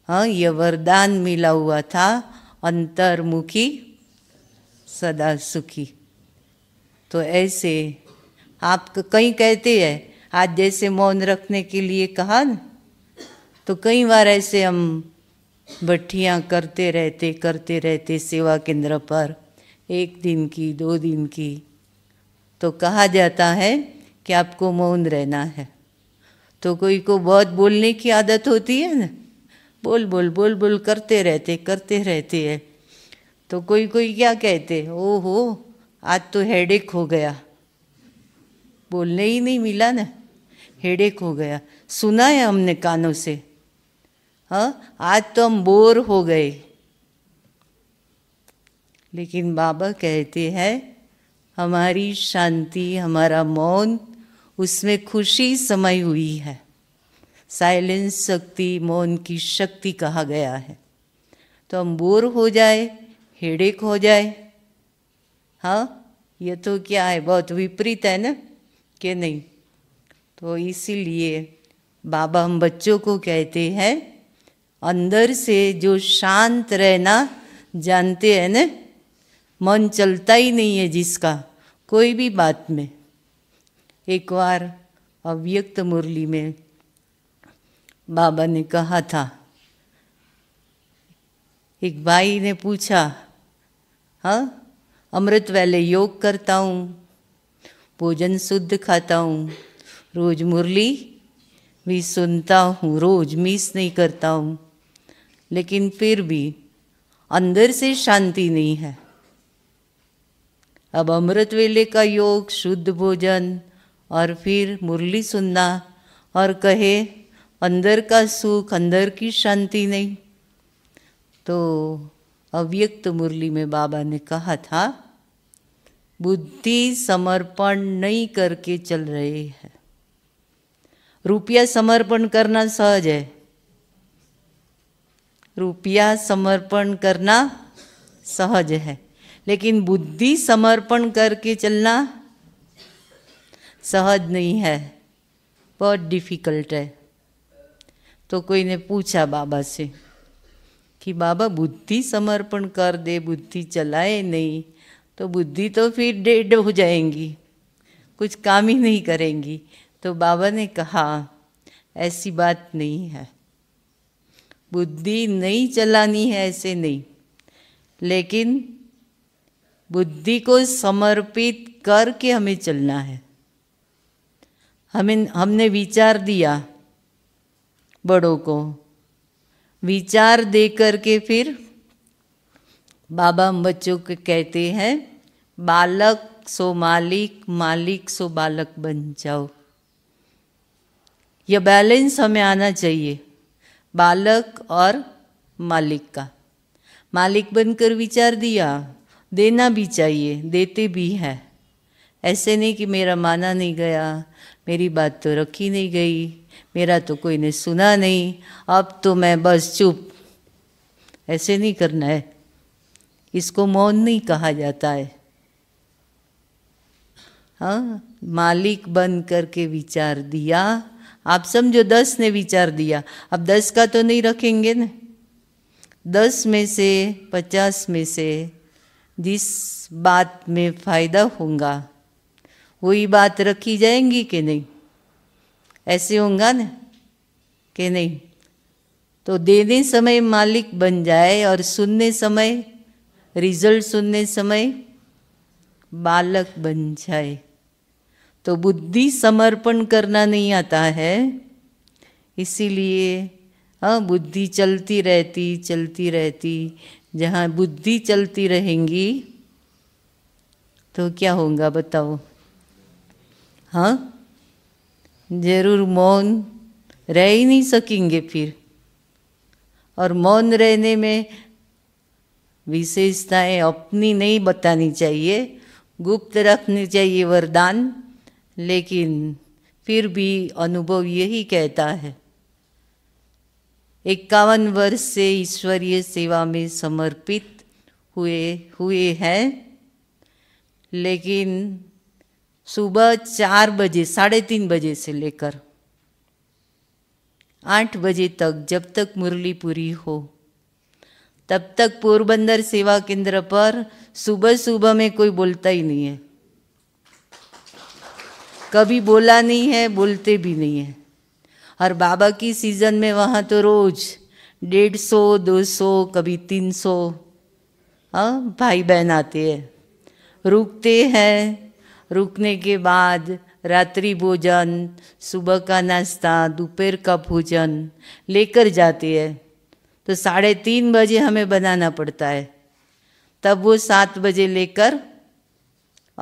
हाँ यह वरदान मिला हुआ था अंतर्मुखी सदा सुखी तो ऐसे आप कहीं कहते हैं आज जैसे मौन रखने के लिए कहा न तो कई बार ऐसे हम भट्ठियाँ करते रहते करते रहते सेवा केंद्र पर एक दिन की दो दिन की तो कहा जाता है कि आपको मौन रहना है तो कोई को बहुत बोलने की आदत होती है ना बोल बोल बोल बोल करते रहते करते रहते हैं तो कोई कोई क्या कहते ओ हो आज तो हेडेक हो गया बोलने ही नहीं मिला ना हेडेक हो गया सुना है हमने कानों से हाँ आज तो हम बोर हो गए लेकिन बाबा कहते हैं हमारी शांति हमारा मौन उसमें खुशी समय हुई है साइलेंस शक्ति मौन की शक्ति कहा गया है तो हम बोर हो जाए हेडेक हो जाए हाँ ये तो क्या है बहुत विपरीत है ना कि नहीं तो इसीलिए बाबा हम बच्चों को कहते हैं अंदर से जो शांत रहना जानते हैं ना मन चलता ही नहीं है जिसका कोई भी बात में एक बार अव्यक्त मुरली में बाबा ने कहा था एक भाई ने पूछा हाँ अमृत वाले योग करता हूँ भोजन शुद्ध खाता हूँ रोज मुरली भी सुनता हूँ रोज मिस नहीं करता हूँ लेकिन फिर भी अंदर से शांति नहीं है अब अमृत वेले का योग शुद्ध भोजन और फिर मुरली सुनना और कहे अंदर का सुख अंदर की शांति नहीं तो अव्यक्त मुरली में बाबा ने कहा था बुद्धि समर्पण नहीं करके चल रहे हैं रुपया समर्पण करना सहज है रुपया समर्पण करना सहज है लेकिन बुद्धि समर्पण करके चलना सहज नहीं है बहुत डिफिकल्ट है तो कोई ने पूछा बाबा से कि बाबा बुद्धि समर्पण कर दे बुद्धि चलाए नहीं तो बुद्धि तो फिर डेड हो जाएंगी कुछ काम ही नहीं करेंगी तो बाबा ने कहा ऐसी बात नहीं है बुद्धि नहीं चलानी है ऐसे नहीं लेकिन बुद्धि को समर्पित करके हमें चलना है हमें हमने विचार दिया बड़ों को विचार दे करके फिर बाबा बच्चों के कहते हैं बालक सो मालिक मालिक सो बालक बन जाओ यह बैलेंस हमें आना चाहिए बालक और मालिक का मालिक बनकर विचार दिया देना भी चाहिए देते भी हैं ऐसे नहीं कि मेरा माना नहीं गया मेरी बात तो रखी नहीं गई मेरा तो कोई ने सुना नहीं अब तो मैं बस चुप ऐसे नहीं करना है इसको मौन नहीं कहा जाता है हाँ मालिक बन करके विचार दिया आप समझो दस ने विचार दिया अब दस का तो नहीं रखेंगे ना दस में से पचास में से जिस बात में फ़ायदा होगा वही बात रखी जाएंगी कि नहीं ऐसे होगा ना कि नहीं तो देने समय मालिक बन जाए और सुनने समय रिजल्ट सुनने समय बालक बन जाए तो बुद्धि समर्पण करना नहीं आता है इसीलिए हाँ बुद्धि चलती रहती चलती रहती जहाँ बुद्धि चलती रहेंगी तो क्या होगा बताओ हाँ जरूर मौन रह ही नहीं सकेंगे फिर और मौन रहने में विशेषताएं अपनी नहीं बतानी चाहिए गुप्त रखनी चाहिए वरदान लेकिन फिर भी अनुभव यही कहता है इक्यावन वर्ष से ईश्वरीय सेवा में समर्पित हुए हुए हैं लेकिन सुबह चार बजे साढ़े तीन बजे से लेकर आठ बजे तक जब तक मुरली पूरी हो तब तक पोरबंदर सेवा केंद्र पर सुबह सुबह में कोई बोलता ही नहीं है कभी बोला नहीं है बोलते भी नहीं है और बाबा की सीज़न में वहाँ तो रोज़ डेढ़ सौ दो सौ कभी तीन सौ हाँ, भाई बहन आते हैं रुकते हैं रुकने के बाद रात्रि भोजन सुबह का नाश्ता दोपहर का भोजन लेकर जाते हैं तो साढ़े तीन बजे हमें बनाना पड़ता है तब वो सात बजे लेकर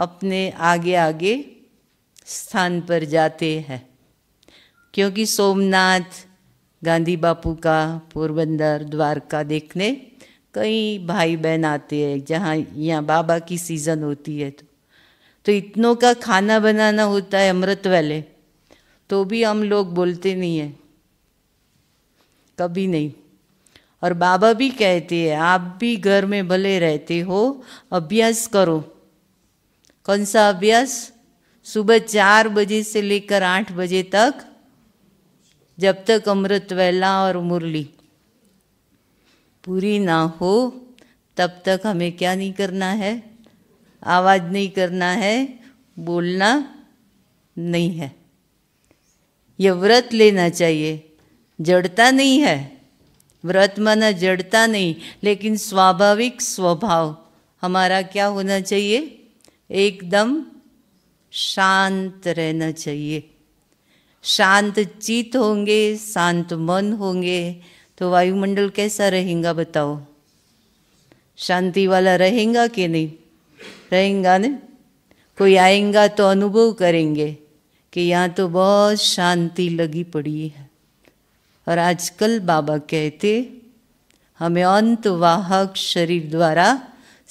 अपने आगे आगे स्थान पर जाते हैं क्योंकि सोमनाथ गांधी बापू का पोरबंदर द्वारका देखने कई भाई बहन आते हैं जहाँ यहाँ बाबा की सीज़न होती है तो तो इतनों का खाना बनाना होता है अमृत वाले तो भी हम लोग बोलते नहीं हैं कभी नहीं और बाबा भी कहते हैं आप भी घर में भले रहते हो अभ्यास करो कौन सा अभ्यास सुबह चार बजे से लेकर आठ बजे तक जब तक अमृत वेला और मुरली पूरी ना हो तब तक हमें क्या नहीं करना है आवाज़ नहीं करना है बोलना नहीं है ये व्रत लेना चाहिए जड़ता नहीं है व्रत माना जड़ता नहीं लेकिन स्वाभाविक स्वभाव हमारा क्या होना चाहिए एकदम शांत रहना चाहिए शांत चित होंगे शांत मन होंगे तो वायुमंडल कैसा रहेगा बताओ शांति वाला रहेगा कि नहीं रहेगा नहीं कोई आएगा तो अनुभव करेंगे कि यहाँ तो बहुत शांति लगी पड़ी है और आजकल बाबा कहते हमें अंतवाहक शरीर द्वारा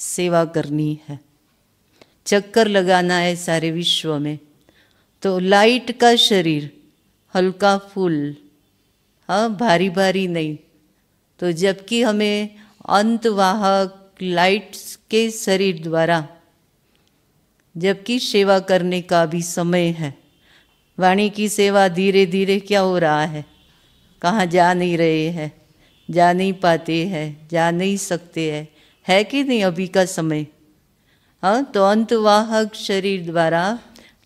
सेवा करनी है चक्कर लगाना है सारे विश्व में तो लाइट का शरीर हल्का फूल हाँ भारी भारी नहीं तो जबकि हमें अंतवाहक लाइट्स के शरीर द्वारा जबकि सेवा करने का भी समय है वाणी की सेवा धीरे धीरे क्या हो रहा है कहाँ जा नहीं रहे हैं जा नहीं पाते हैं जा नहीं सकते हैं है कि नहीं अभी का समय हाँ तो अंतवाहक शरीर द्वारा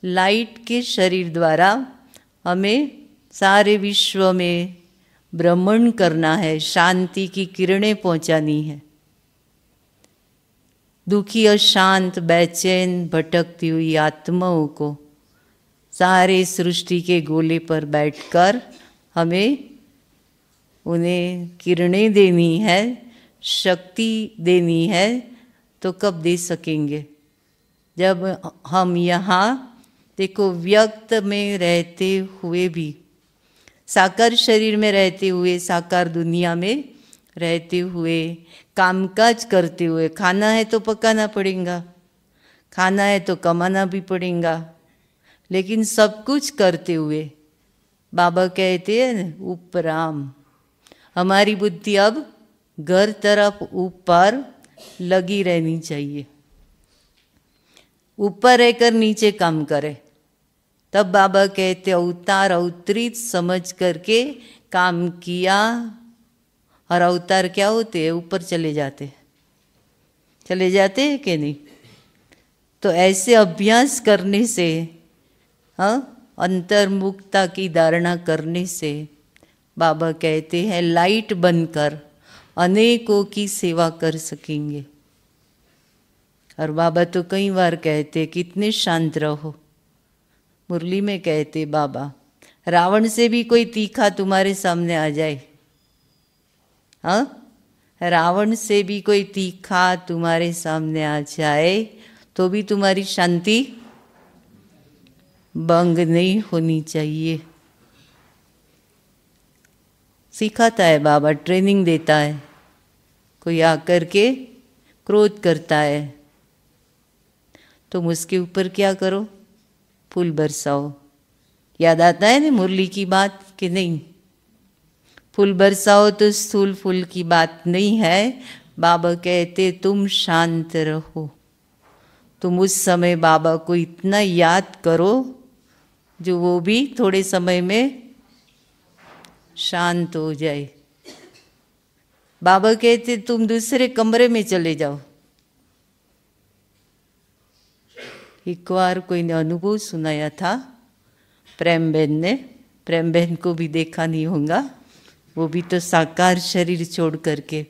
लाइट के शरीर द्वारा हमें सारे विश्व में भ्रमण करना है शांति की किरणें पहुंचानी है दुखी और शांत बेचैन भटकती हुई आत्माओं को सारे सृष्टि के गोले पर बैठकर हमें उन्हें किरणें देनी है शक्ति देनी है तो कब दे सकेंगे जब हम यहाँ देखो व्यक्त में रहते हुए भी साकार शरीर में रहते हुए साकार दुनिया में रहते हुए कामकाज करते हुए खाना है तो पकाना पड़ेगा खाना है तो कमाना भी पड़ेगा लेकिन सब कुछ करते हुए बाबा कहते हैं उपराम हमारी बुद्धि अब घर तरफ ऊपर लगी रहनी चाहिए ऊपर रहकर नीचे काम करे तब बाबा कहते अवतार अवतरित समझ करके काम किया और अवतार क्या होते हैं ऊपर चले जाते चले जाते हैं कि नहीं तो ऐसे अभ्यास करने से हाँ अंतर्मुखता की धारणा करने से बाबा कहते हैं लाइट बनकर अनेकों की सेवा कर सकेंगे और बाबा तो कई बार कहते कितने शांत रहो मुरली में कहते बाबा रावण से भी कोई तीखा तुम्हारे सामने आ जाए हाँ रावण से भी कोई तीखा तुम्हारे सामने आ जाए तो भी तुम्हारी शांति भंग नहीं होनी चाहिए सिखाता है बाबा ट्रेनिंग देता है कोई आकर के क्रोध करता है तुम उसके ऊपर क्या करो फूल बरसाओ याद आता है ना मुरली की बात कि नहीं फूल बरसाओ तो स्थूल फूल की बात नहीं है बाबा कहते तुम शांत रहो तुम उस समय बाबा को इतना याद करो जो वो भी थोड़े समय में शांत हो जाए बाबा कहते तुम दूसरे कमरे में चले जाओ एक बार कोई ने अनुभव सुनाया था प्रेम बहन ने प्रेम बहन को भी देखा नहीं होगा वो भी तो साकार शरीर छोड़ करके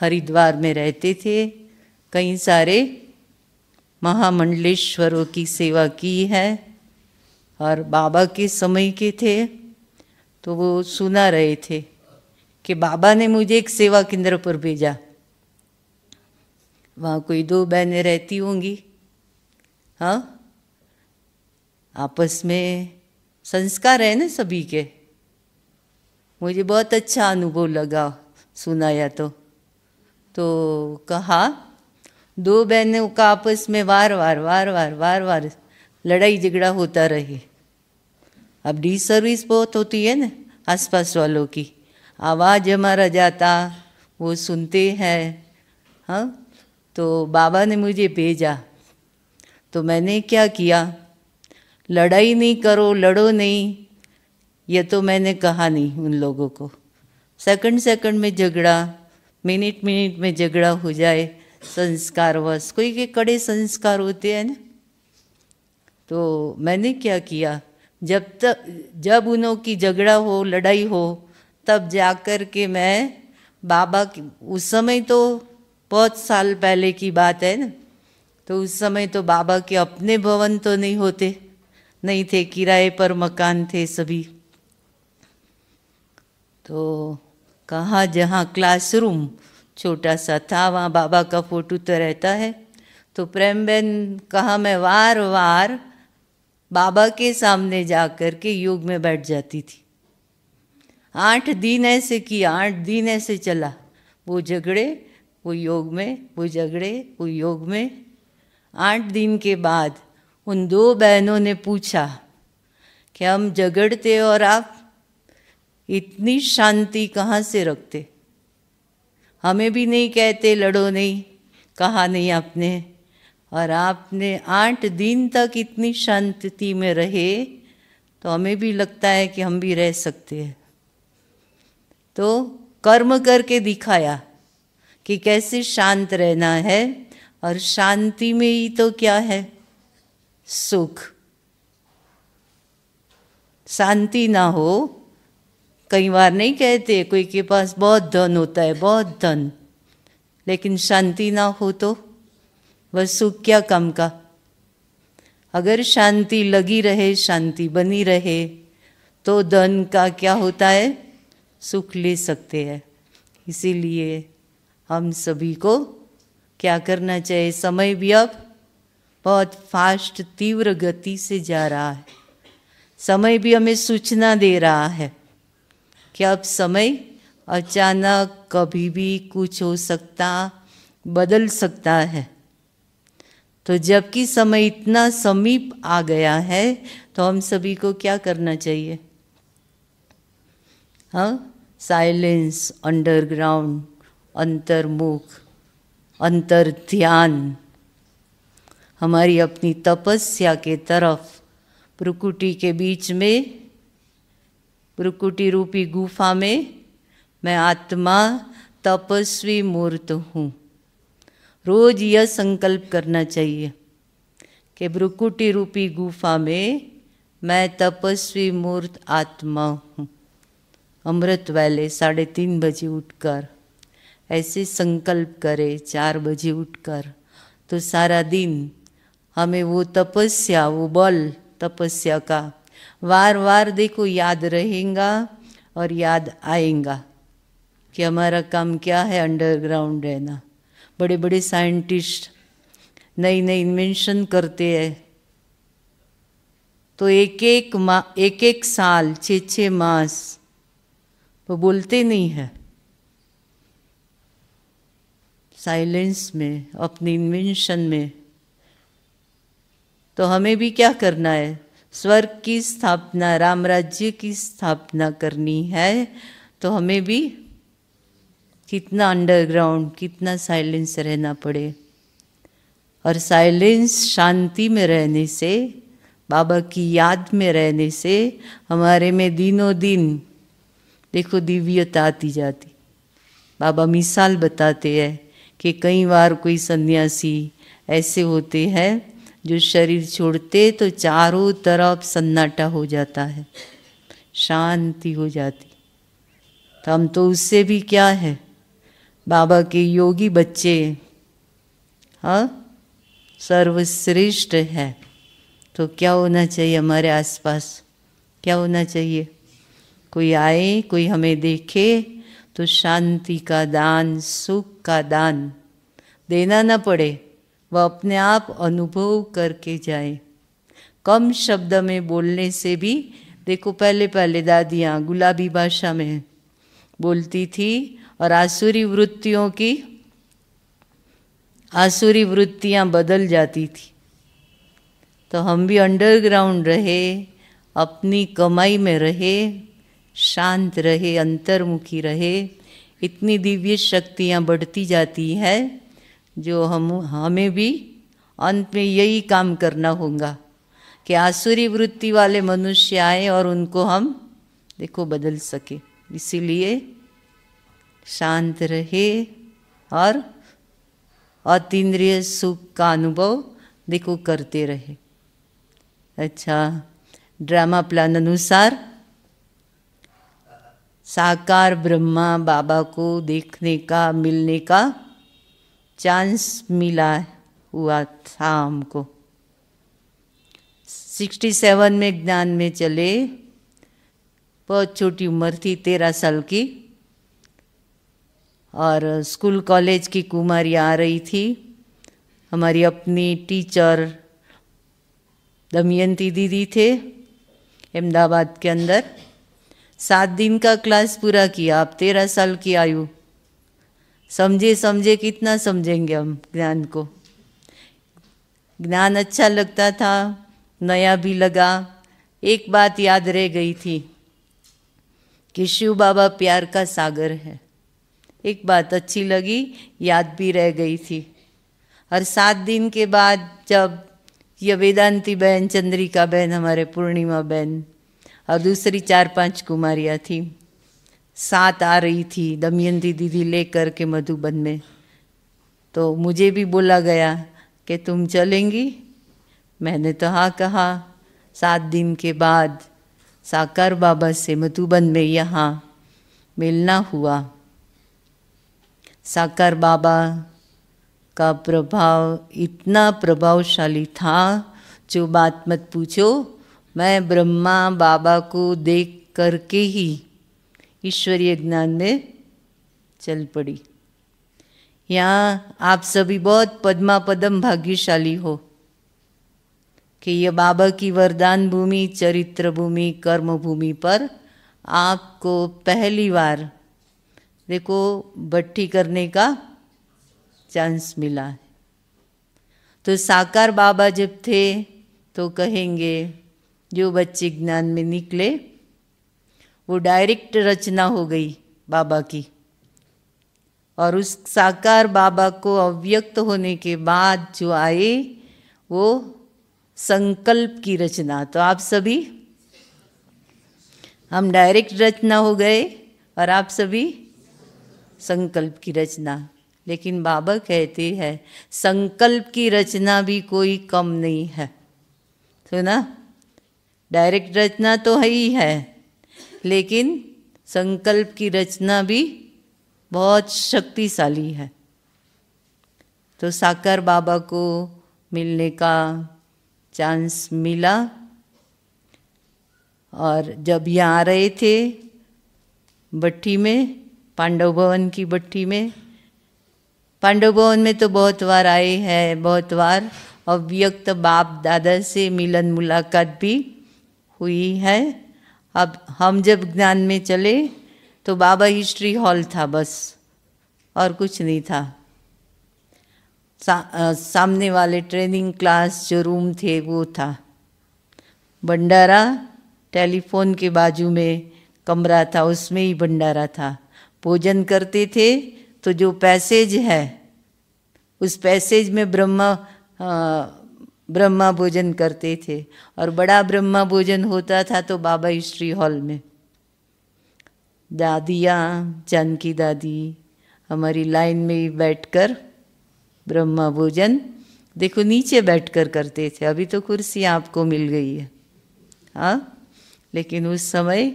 हरिद्वार में रहते थे कई सारे महामंडलेश्वरों की सेवा की है और बाबा के समय के थे तो वो सुना रहे थे कि बाबा ने मुझे एक सेवा केंद्र पर भेजा वहाँ कोई दो बहनें रहती होंगी हाँ आपस में संस्कार है ना सभी के मुझे बहुत अच्छा अनुभव लगा सुनाया तो तो कहा दो बहनों का आपस में वार वार वार वार वार वार लड़ाई झगड़ा होता रहे अब डी सर्विस बहुत होती है ना आसपास वालों की आवाज़ हमारा जाता वो सुनते हैं हाँ तो बाबा ने मुझे भेजा तो मैंने क्या किया लड़ाई नहीं करो लड़ो नहीं ये तो मैंने कहा नहीं उन लोगों को सेकंड सेकंड में झगड़ा मिनट मिनट में झगड़ा हो जाए संस्कार वस कोई के कड़े संस्कार होते हैं ना तो मैंने क्या किया जब तक जब उनों की झगड़ा हो लड़ाई हो तब जाकर के मैं बाबा की उस समय तो बहुत साल पहले की बात है ना तो उस समय तो बाबा के अपने भवन तो नहीं होते नहीं थे किराए पर मकान थे सभी तो कहाँ जहाँ क्लासरूम छोटा सा था वहाँ बाबा का फोटो तो रहता है तो प्रेम बहन कहा मैं वार वार बाबा के सामने जा कर के योग में बैठ जाती थी आठ दिन ऐसे किया आठ दिन ऐसे चला वो झगड़े वो योग में वो झगड़े वो योग में आठ दिन के बाद उन दो बहनों ने पूछा कि हम झगड़ते और आप इतनी शांति कहाँ से रखते हमें भी नहीं कहते लड़ो नहीं कहा नहीं आपने और आपने आठ दिन तक इतनी शांति में रहे तो हमें भी लगता है कि हम भी रह सकते हैं तो कर्म करके दिखाया कि कैसे शांत रहना है और शांति में ही तो क्या है सुख शांति ना हो कई बार नहीं कहते कोई के पास बहुत धन होता है बहुत धन लेकिन शांति ना हो तो वह सुख क्या कम का अगर शांति लगी रहे शांति बनी रहे तो धन का क्या होता है सुख ले सकते हैं इसीलिए हम सभी को क्या करना चाहिए समय भी अब बहुत फास्ट तीव्र गति से जा रहा है समय भी हमें सूचना दे रहा है कि अब समय अचानक कभी भी कुछ हो सकता बदल सकता है तो जबकि समय इतना समीप आ गया है तो हम सभी को क्या करना चाहिए हाँ साइलेंस अंडरग्राउंड अंतर्मुख अंतर ध्यान हमारी अपनी तपस्या के तरफ प्रकृति के बीच में प्रकृति रूपी गुफा में मैं आत्मा तपस्वी मूर्त हूँ रोज यह संकल्प करना चाहिए कि ब्रुकुटि रूपी गुफा में मैं तपस्वी मूर्त आत्मा हूँ अमृत वाले साढ़े तीन बजे उठकर ऐसे संकल्प करे चार बजे उठकर तो सारा दिन हमें वो तपस्या वो बल तपस्या का वार वार देखो याद रहेगा और याद आएगा कि हमारा काम क्या है अंडरग्राउंड रहना बड़े बड़े साइंटिस्ट नई नई इन्वेंशन करते हैं तो एक एक मा एक एक साल छः छः मास वो बोलते नहीं है साइलेंस में अपनी इन्वेंशन में तो हमें भी क्या करना है स्वर्ग की स्थापना राम राज्य की स्थापना करनी है तो हमें भी कितना अंडरग्राउंड कितना साइलेंस रहना पड़े और साइलेंस शांति में रहने से बाबा की याद में रहने से हमारे में दिनों दिन देखो दिव्यता आती जाती बाबा मिसाल बताते हैं कि कई बार कोई सन्यासी ऐसे होते हैं जो शरीर छोड़ते तो चारों तरफ सन्नाटा हो जाता है शांति हो जाती तो हम तो उससे भी क्या है बाबा के योगी बच्चे हाँ सर्वश्रेष्ठ है तो क्या होना चाहिए हमारे आसपास क्या होना चाहिए कोई आए कोई हमें देखे तो शांति का दान सुख का दान देना न पड़े वह अपने आप अनुभव करके जाए कम शब्द में बोलने से भी देखो पहले पहले दादियाँ गुलाबी भाषा में बोलती थी और आसुरी वृत्तियों की आसुरी वृत्तियाँ बदल जाती थी तो हम भी अंडरग्राउंड रहे अपनी कमाई में रहे शांत रहे अंतर्मुखी रहे इतनी दिव्य शक्तियाँ बढ़ती जाती है जो हम हमें भी अंत में यही काम करना होगा कि आसुरी वृत्ति वाले मनुष्य आए और उनको हम देखो बदल सके इसीलिए शांत रहे और अतीन्द्रिय सुख का अनुभव देखो करते रहे अच्छा ड्रामा प्लान अनुसार साकार ब्रह्मा बाबा को देखने का मिलने का चांस मिला हुआ था हमको 67 में ज्ञान में चले बहुत छोटी उम्र थी तेरह साल की और स्कूल कॉलेज की कुमारी आ रही थी हमारी अपनी टीचर दमयंती दीदी थे अहमदाबाद के अंदर सात दिन का क्लास पूरा किया आप तेरह साल की आयु समझे समझे कितना समझेंगे हम ज्ञान को ज्ञान अच्छा लगता था नया भी लगा एक बात याद रह गई थी कि शिव बाबा प्यार का सागर है एक बात अच्छी लगी याद भी रह गई थी और सात दिन के बाद जब यह वेदांती बहन चंद्रिका बहन हमारे पूर्णिमा बहन और दूसरी चार पांच कुमारियाँ थी साथ आ रही थी दमयंती दीदी लेकर के मधुबन में तो मुझे भी बोला गया कि तुम चलेंगी मैंने तो हाँ कहा सात दिन के बाद साकार बाबा से मधुबन में यहाँ मिलना हुआ साकार बाबा का प्रभाव इतना प्रभावशाली था जो बात मत पूछो मैं ब्रह्मा बाबा को देख करके ही ईश्वरीय ज्ञान में चल पड़ी यहाँ आप सभी बहुत पद्मा पदम भाग्यशाली हो कि यह बाबा की वरदान भूमि चरित्र भूमि कर्म भूमि पर आपको पहली बार देखो भट्टी करने का चांस मिला तो साकार बाबा जब थे तो कहेंगे जो बच्चे ज्ञान में निकले वो डायरेक्ट रचना हो गई बाबा की और उस साकार बाबा को अव्यक्त होने के बाद जो आए वो संकल्प की रचना तो आप सभी हम डायरेक्ट रचना हो गए और आप सभी संकल्प की रचना लेकिन बाबा कहते हैं संकल्प की रचना भी कोई कम नहीं है तो ना डायरेक्ट रचना तो है ही है लेकिन संकल्प की रचना भी बहुत शक्तिशाली है तो साकर बाबा को मिलने का चांस मिला और जब यहाँ आ रहे थे भट्टी में पांडव भवन की भट्टी में पांडव भवन में तो बहुत बार आए हैं बहुत बार अव्यक्त बाप दादा से मिलन मुलाकात भी हुई है अब हम जब ज्ञान में चले तो बाबा हिस्ट्री हॉल था बस और कुछ नहीं था सा, आ, सामने वाले ट्रेनिंग क्लास जो रूम थे वो था भंडारा टेलीफोन के बाजू में कमरा था उसमें ही भंडारा था भोजन करते थे तो जो पैसेज है उस पैसेज में ब्रह्मा ब्रह्मा भोजन करते थे और बड़ा ब्रह्मा भोजन होता था तो बाबा हिस्ट्री हॉल में दादियाँ जानकी दादी हमारी लाइन में ही बैठ कर ब्रह्मा भोजन देखो नीचे बैठ कर करते थे अभी तो कुर्सी आपको मिल गई है हाँ लेकिन उस समय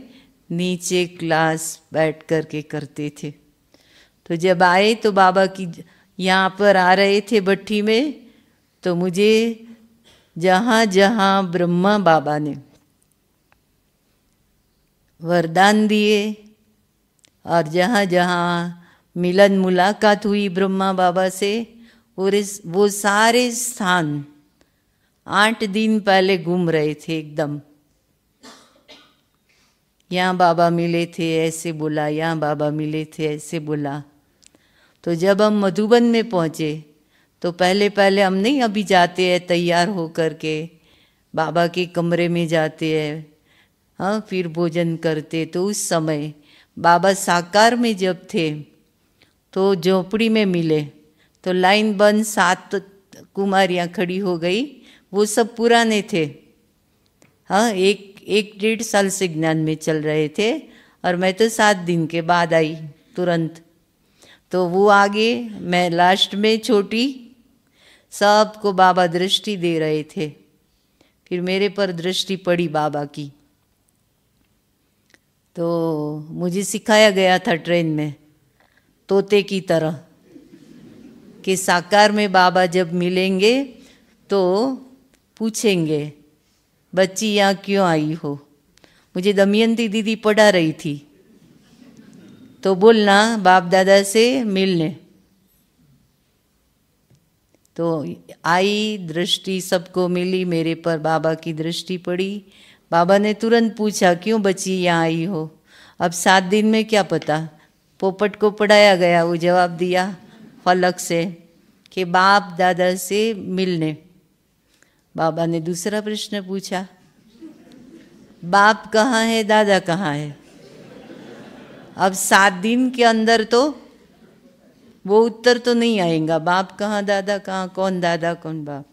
नीचे क्लास बैठ कर के करते थे तो जब आए तो बाबा की यहाँ पर आ रहे थे भट्टी में तो मुझे जहाँ जहाँ ब्रह्मा बाबा ने वरदान दिए और जहाँ जहाँ मिलन मुलाकात हुई ब्रह्मा बाबा से और इस वो सारे स्थान आठ दिन पहले घूम रहे थे एकदम यहाँ बाबा मिले थे ऐसे बोला यहाँ बाबा मिले थे ऐसे बोला तो जब हम मधुबन में पहुँचे तो पहले पहले हम नहीं अभी जाते हैं तैयार हो कर के बाबा के कमरे में जाते हैं हाँ फिर भोजन करते तो उस समय बाबा साकार में जब थे तो झोपड़ी में मिले तो लाइन बंद सात कुमारियाँ खड़ी हो गई वो सब पुराने थे हाँ एक एक डेढ़ साल से ज्ञान में चल रहे थे और मैं तो सात दिन के बाद आई तुरंत तो वो आगे मैं लास्ट में छोटी सबको बाबा दृष्टि दे रहे थे फिर मेरे पर दृष्टि पड़ी बाबा की तो मुझे सिखाया गया था ट्रेन में तोते की तरह कि साकार में बाबा जब मिलेंगे तो पूछेंगे बच्ची यहाँ क्यों आई हो मुझे दमयंती दीदी पढ़ा रही थी तो बोलना बाप दादा से मिलने तो आई दृष्टि सबको मिली मेरे पर बाबा की दृष्टि पड़ी बाबा ने तुरंत पूछा क्यों बची यहाँ आई हो अब सात दिन में क्या पता पोपट को पढ़ाया गया वो जवाब दिया फलक से कि बाप दादा से मिलने बाबा ने दूसरा प्रश्न पूछा बाप कहाँ है दादा कहाँ है अब सात दिन के अंदर तो वो उत्तर तो नहीं आएगा बाप कहाँ दादा कहाँ कौन दादा कौन बाप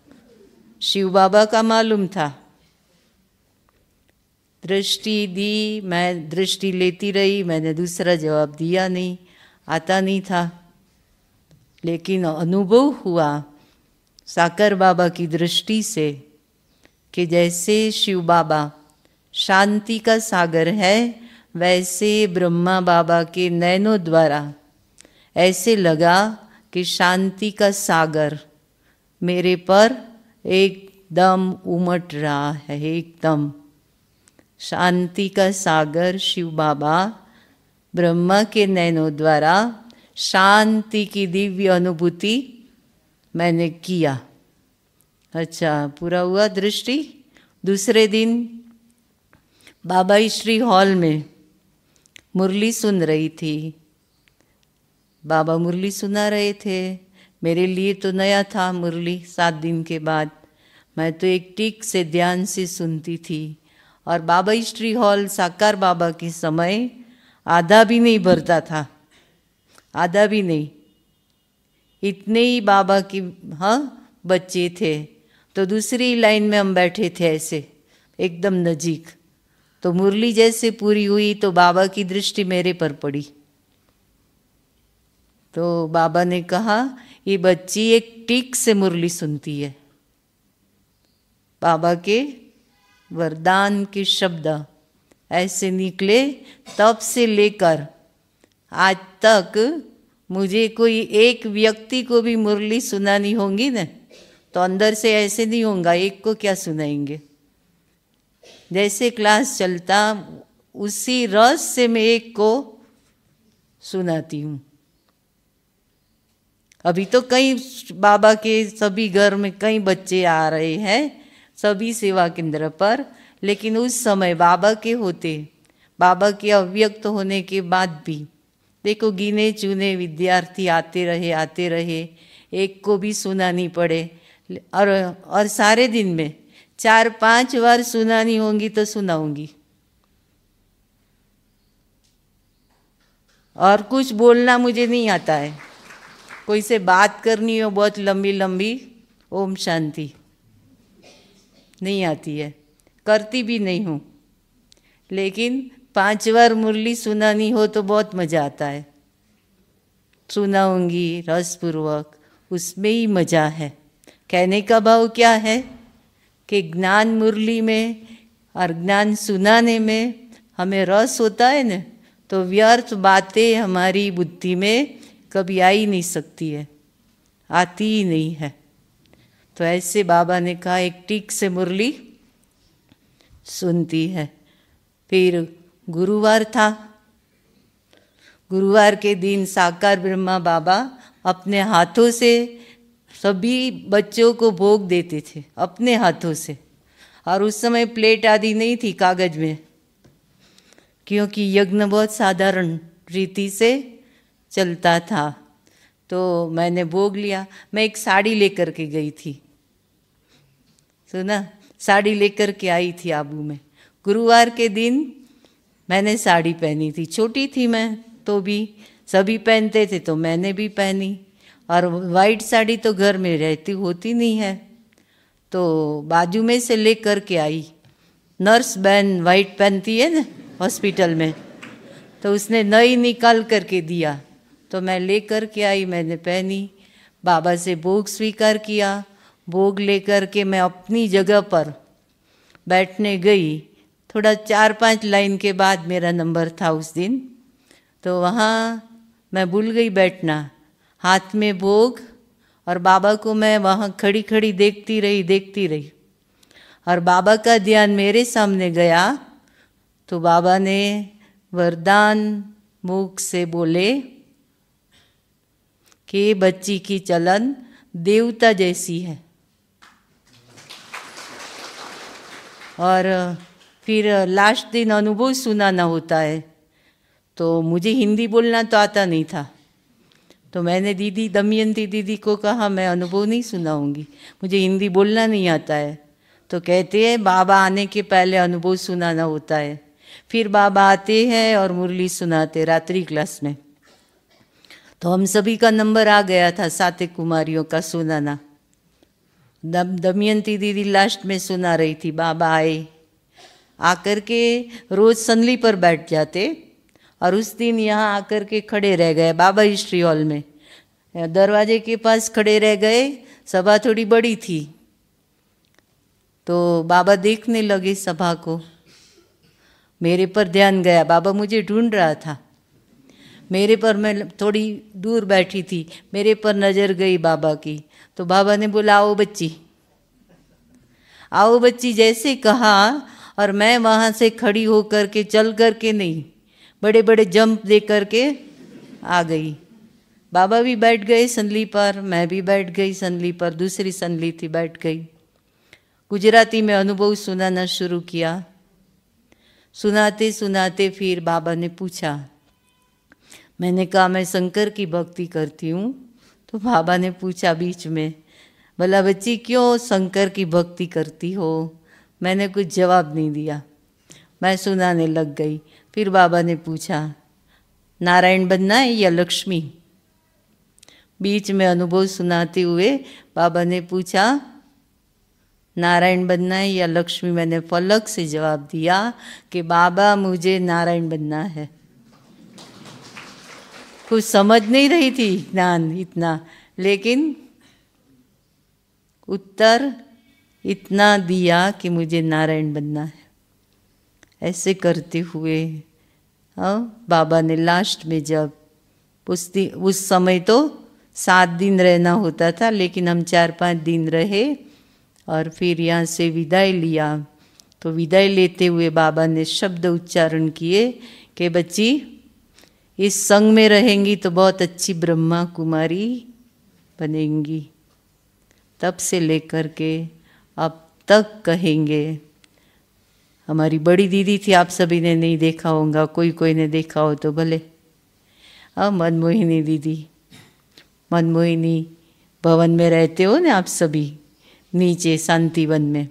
शिव बाबा का मालूम था दृष्टि दी मैं दृष्टि लेती रही मैंने दूसरा जवाब दिया नहीं आता नहीं था लेकिन अनुभव हुआ साकर बाबा की दृष्टि से कि जैसे शिव बाबा शांति का सागर है वैसे ब्रह्मा बाबा के नैनों द्वारा ऐसे लगा कि शांति का सागर मेरे पर एकदम उमट रहा है एकदम शांति का सागर शिव बाबा ब्रह्मा के नैनों द्वारा शांति की दिव्य अनुभूति मैंने किया अच्छा पूरा हुआ दृष्टि दूसरे दिन बाबा श्री हॉल में मुरली सुन रही थी बाबा मुरली सुना रहे थे मेरे लिए तो नया था मुरली सात दिन के बाद मैं तो एक टिक से ध्यान से सुनती थी और बाबा स्ट्री हॉल साकार बाबा के समय आधा भी नहीं भरता था आधा भी नहीं इतने ही बाबा की हाँ बच्चे थे तो दूसरी लाइन में हम बैठे थे ऐसे एकदम नजीक तो मुरली जैसे पूरी हुई तो बाबा की दृष्टि मेरे पर पड़ी तो बाबा ने कहा ये बच्ची एक टीक से मुरली सुनती है बाबा के वरदान के शब्द ऐसे निकले तब से लेकर आज तक मुझे कोई एक व्यक्ति को भी मुरली सुनानी होगी ना तो अंदर से ऐसे नहीं होगा एक को क्या सुनाएंगे जैसे क्लास चलता उसी रस से मैं एक को सुनाती हूँ अभी तो कई बाबा के सभी घर में कई बच्चे आ रहे हैं सभी सेवा केंद्र पर लेकिन उस समय बाबा के होते बाबा के अव्यक्त होने के बाद भी देखो गिने चुने विद्यार्थी आते रहे आते रहे एक को भी सुनानी पड़े और और सारे दिन में चार पांच बार सुनानी होंगी तो सुनाऊंगी और कुछ बोलना मुझे नहीं आता है कोई से बात करनी हो बहुत लंबी लंबी ओम शांति नहीं आती है करती भी नहीं हूँ लेकिन पांच बार मुरली सुनानी हो तो बहुत मज़ा आता है सुनाऊंगी रसपूर्वक उसमें ही मज़ा है कहने का भाव क्या है कि ज्ञान मुरली में और ज्ञान सुनाने में हमें रस होता है न तो व्यर्थ बातें हमारी बुद्धि में कभी आ ही नहीं सकती है आती ही नहीं है तो ऐसे बाबा ने कहा एक टीक से मुरली सुनती है फिर गुरुवार था गुरुवार के दिन साकार ब्रह्मा बाबा अपने हाथों से सभी बच्चों को भोग देते थे अपने हाथों से और उस समय प्लेट आदि नहीं थी कागज में क्योंकि यज्ञ बहुत साधारण रीति से चलता था तो मैंने भोग लिया मैं एक साड़ी लेकर के गई थी सुना साड़ी लेकर के आई थी आबू में गुरुवार के दिन मैंने साड़ी पहनी थी छोटी थी मैं तो भी सभी पहनते थे तो मैंने भी पहनी और वाइट साड़ी तो घर में रहती होती नहीं है तो बाजू में से लेकर के आई नर्स बहन वाइट पहनती है ना हॉस्पिटल में तो उसने नई निकाल करके दिया तो मैं लेकर के आई मैंने पहनी बाबा से भोग स्वीकार किया भोग लेकर के मैं अपनी जगह पर बैठने गई थोड़ा चार पांच लाइन के बाद मेरा नंबर था उस दिन तो वहाँ मैं भूल गई बैठना हाथ में भोग और बाबा को मैं वहाँ खड़ी खड़ी देखती रही देखती रही और बाबा का ध्यान मेरे सामने गया तो बाबा ने वरदान मुख से बोले कि बच्ची की चलन देवता जैसी है और फिर लास्ट दिन अनुभव सुनाना होता है तो मुझे हिंदी बोलना तो आता नहीं था तो मैंने दीदी दमयंती दीदी को कहा मैं अनुभव नहीं सुनाऊंगी मुझे हिंदी बोलना नहीं आता है तो कहते हैं बाबा आने के पहले अनुभव सुनाना होता है फिर बाबा आते हैं और मुरली सुनाते रात्रि क्लास में तो हम सभी का नंबर आ गया था साते कुमारियों का सुनाना दम दमयंती दीदी लास्ट में सुना रही थी बाबा आए आकर के रोज़ सनली पर बैठ जाते और उस दिन यहाँ आकर के खड़े रह गए बाबा हिस्ट्री हॉल में दरवाजे के पास खड़े रह गए सभा थोड़ी बड़ी थी तो बाबा देखने लगे सभा को मेरे पर ध्यान गया बाबा मुझे ढूंढ रहा था मेरे पर मैं थोड़ी दूर बैठी थी मेरे पर नज़र गई बाबा की तो बाबा ने बोला आओ बच्ची आओ बच्ची जैसे कहा और मैं वहाँ से खड़ी हो के चल कर के नहीं बड़े बड़े जंप दे कर के आ गई बाबा भी बैठ गए सनली पर मैं भी बैठ गई सनली पर दूसरी सनली थी बैठ गई गुजराती में अनुभव सुनाना शुरू किया सुनाते सुनाते फिर बाबा ने पूछा मैंने कहा मैं शंकर की भक्ति करती हूँ तो बाबा ने पूछा बीच में बोला बच्ची क्यों शंकर की भक्ति करती हो मैंने कुछ जवाब नहीं दिया मैं सुनाने लग गई फिर बाबा ने पूछा नारायण बनना है या लक्ष्मी बीच में अनुभव सुनाते हुए बाबा ने पूछा नारायण बनना है या लक्ष्मी मैंने फलक से जवाब दिया कि बाबा मुझे नारायण बनना है कुछ समझ नहीं रही थी ज्ञान इतना लेकिन उत्तर इतना दिया कि मुझे नारायण बनना है ऐसे करते हुए हाँ बाबा ने लास्ट में जब उस दिन उस समय तो सात दिन रहना होता था लेकिन हम चार पाँच दिन रहे और फिर यहाँ से विदाई लिया तो विदाई लेते हुए बाबा ने शब्द उच्चारण किए कि बच्ची इस संग में रहेंगी तो बहुत अच्छी ब्रह्मा कुमारी बनेंगी तब से लेकर के अब तक कहेंगे हमारी बड़ी दीदी थी आप सभी ने नहीं देखा होगा कोई कोई ने देखा हो तो भले अब मनमोहिनी दीदी मनमोहिनी भवन में रहते हो ना आप सभी नीचे शांतिवन में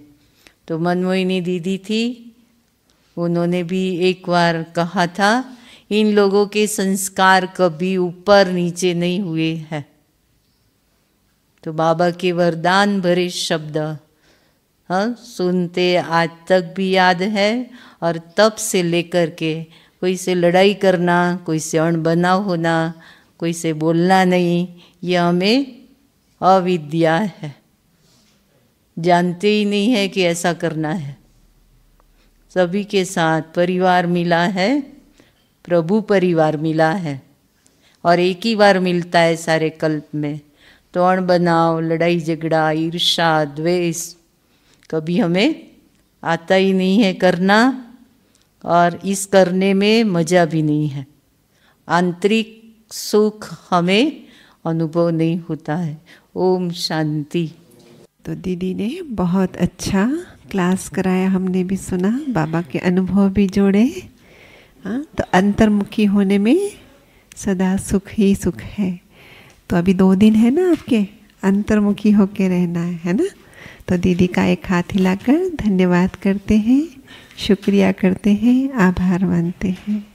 तो मनमोहिनी दीदी थी उन्होंने भी एक बार कहा था इन लोगों के संस्कार कभी ऊपर नीचे नहीं हुए हैं तो बाबा के वरदान भरे शब्द हाँ सुनते आज तक भी याद है और तब से लेकर के कोई से लड़ाई करना कोई से बना होना कोई से बोलना नहीं ये हमें अविद्या है जानते ही नहीं है कि ऐसा करना है सभी के साथ परिवार मिला है प्रभु परिवार मिला है और एक ही बार मिलता है सारे कल्प में तोड़ बनाव लड़ाई झगड़ा ईर्षा द्वेष कभी हमें आता ही नहीं है करना और इस करने में मज़ा भी नहीं है आंतरिक सुख हमें अनुभव नहीं होता है ओम शांति तो दीदी ने बहुत अच्छा क्लास कराया हमने भी सुना बाबा के अनुभव भी जोड़े हाँ तो अंतर्मुखी होने में सदा सुख ही सुख है तो अभी दो दिन है ना आपके अंतर्मुखी होके रहना है है ना तो दीदी का एक हाथ हिलाकर धन्यवाद करते हैं शुक्रिया करते हैं आभार मानते हैं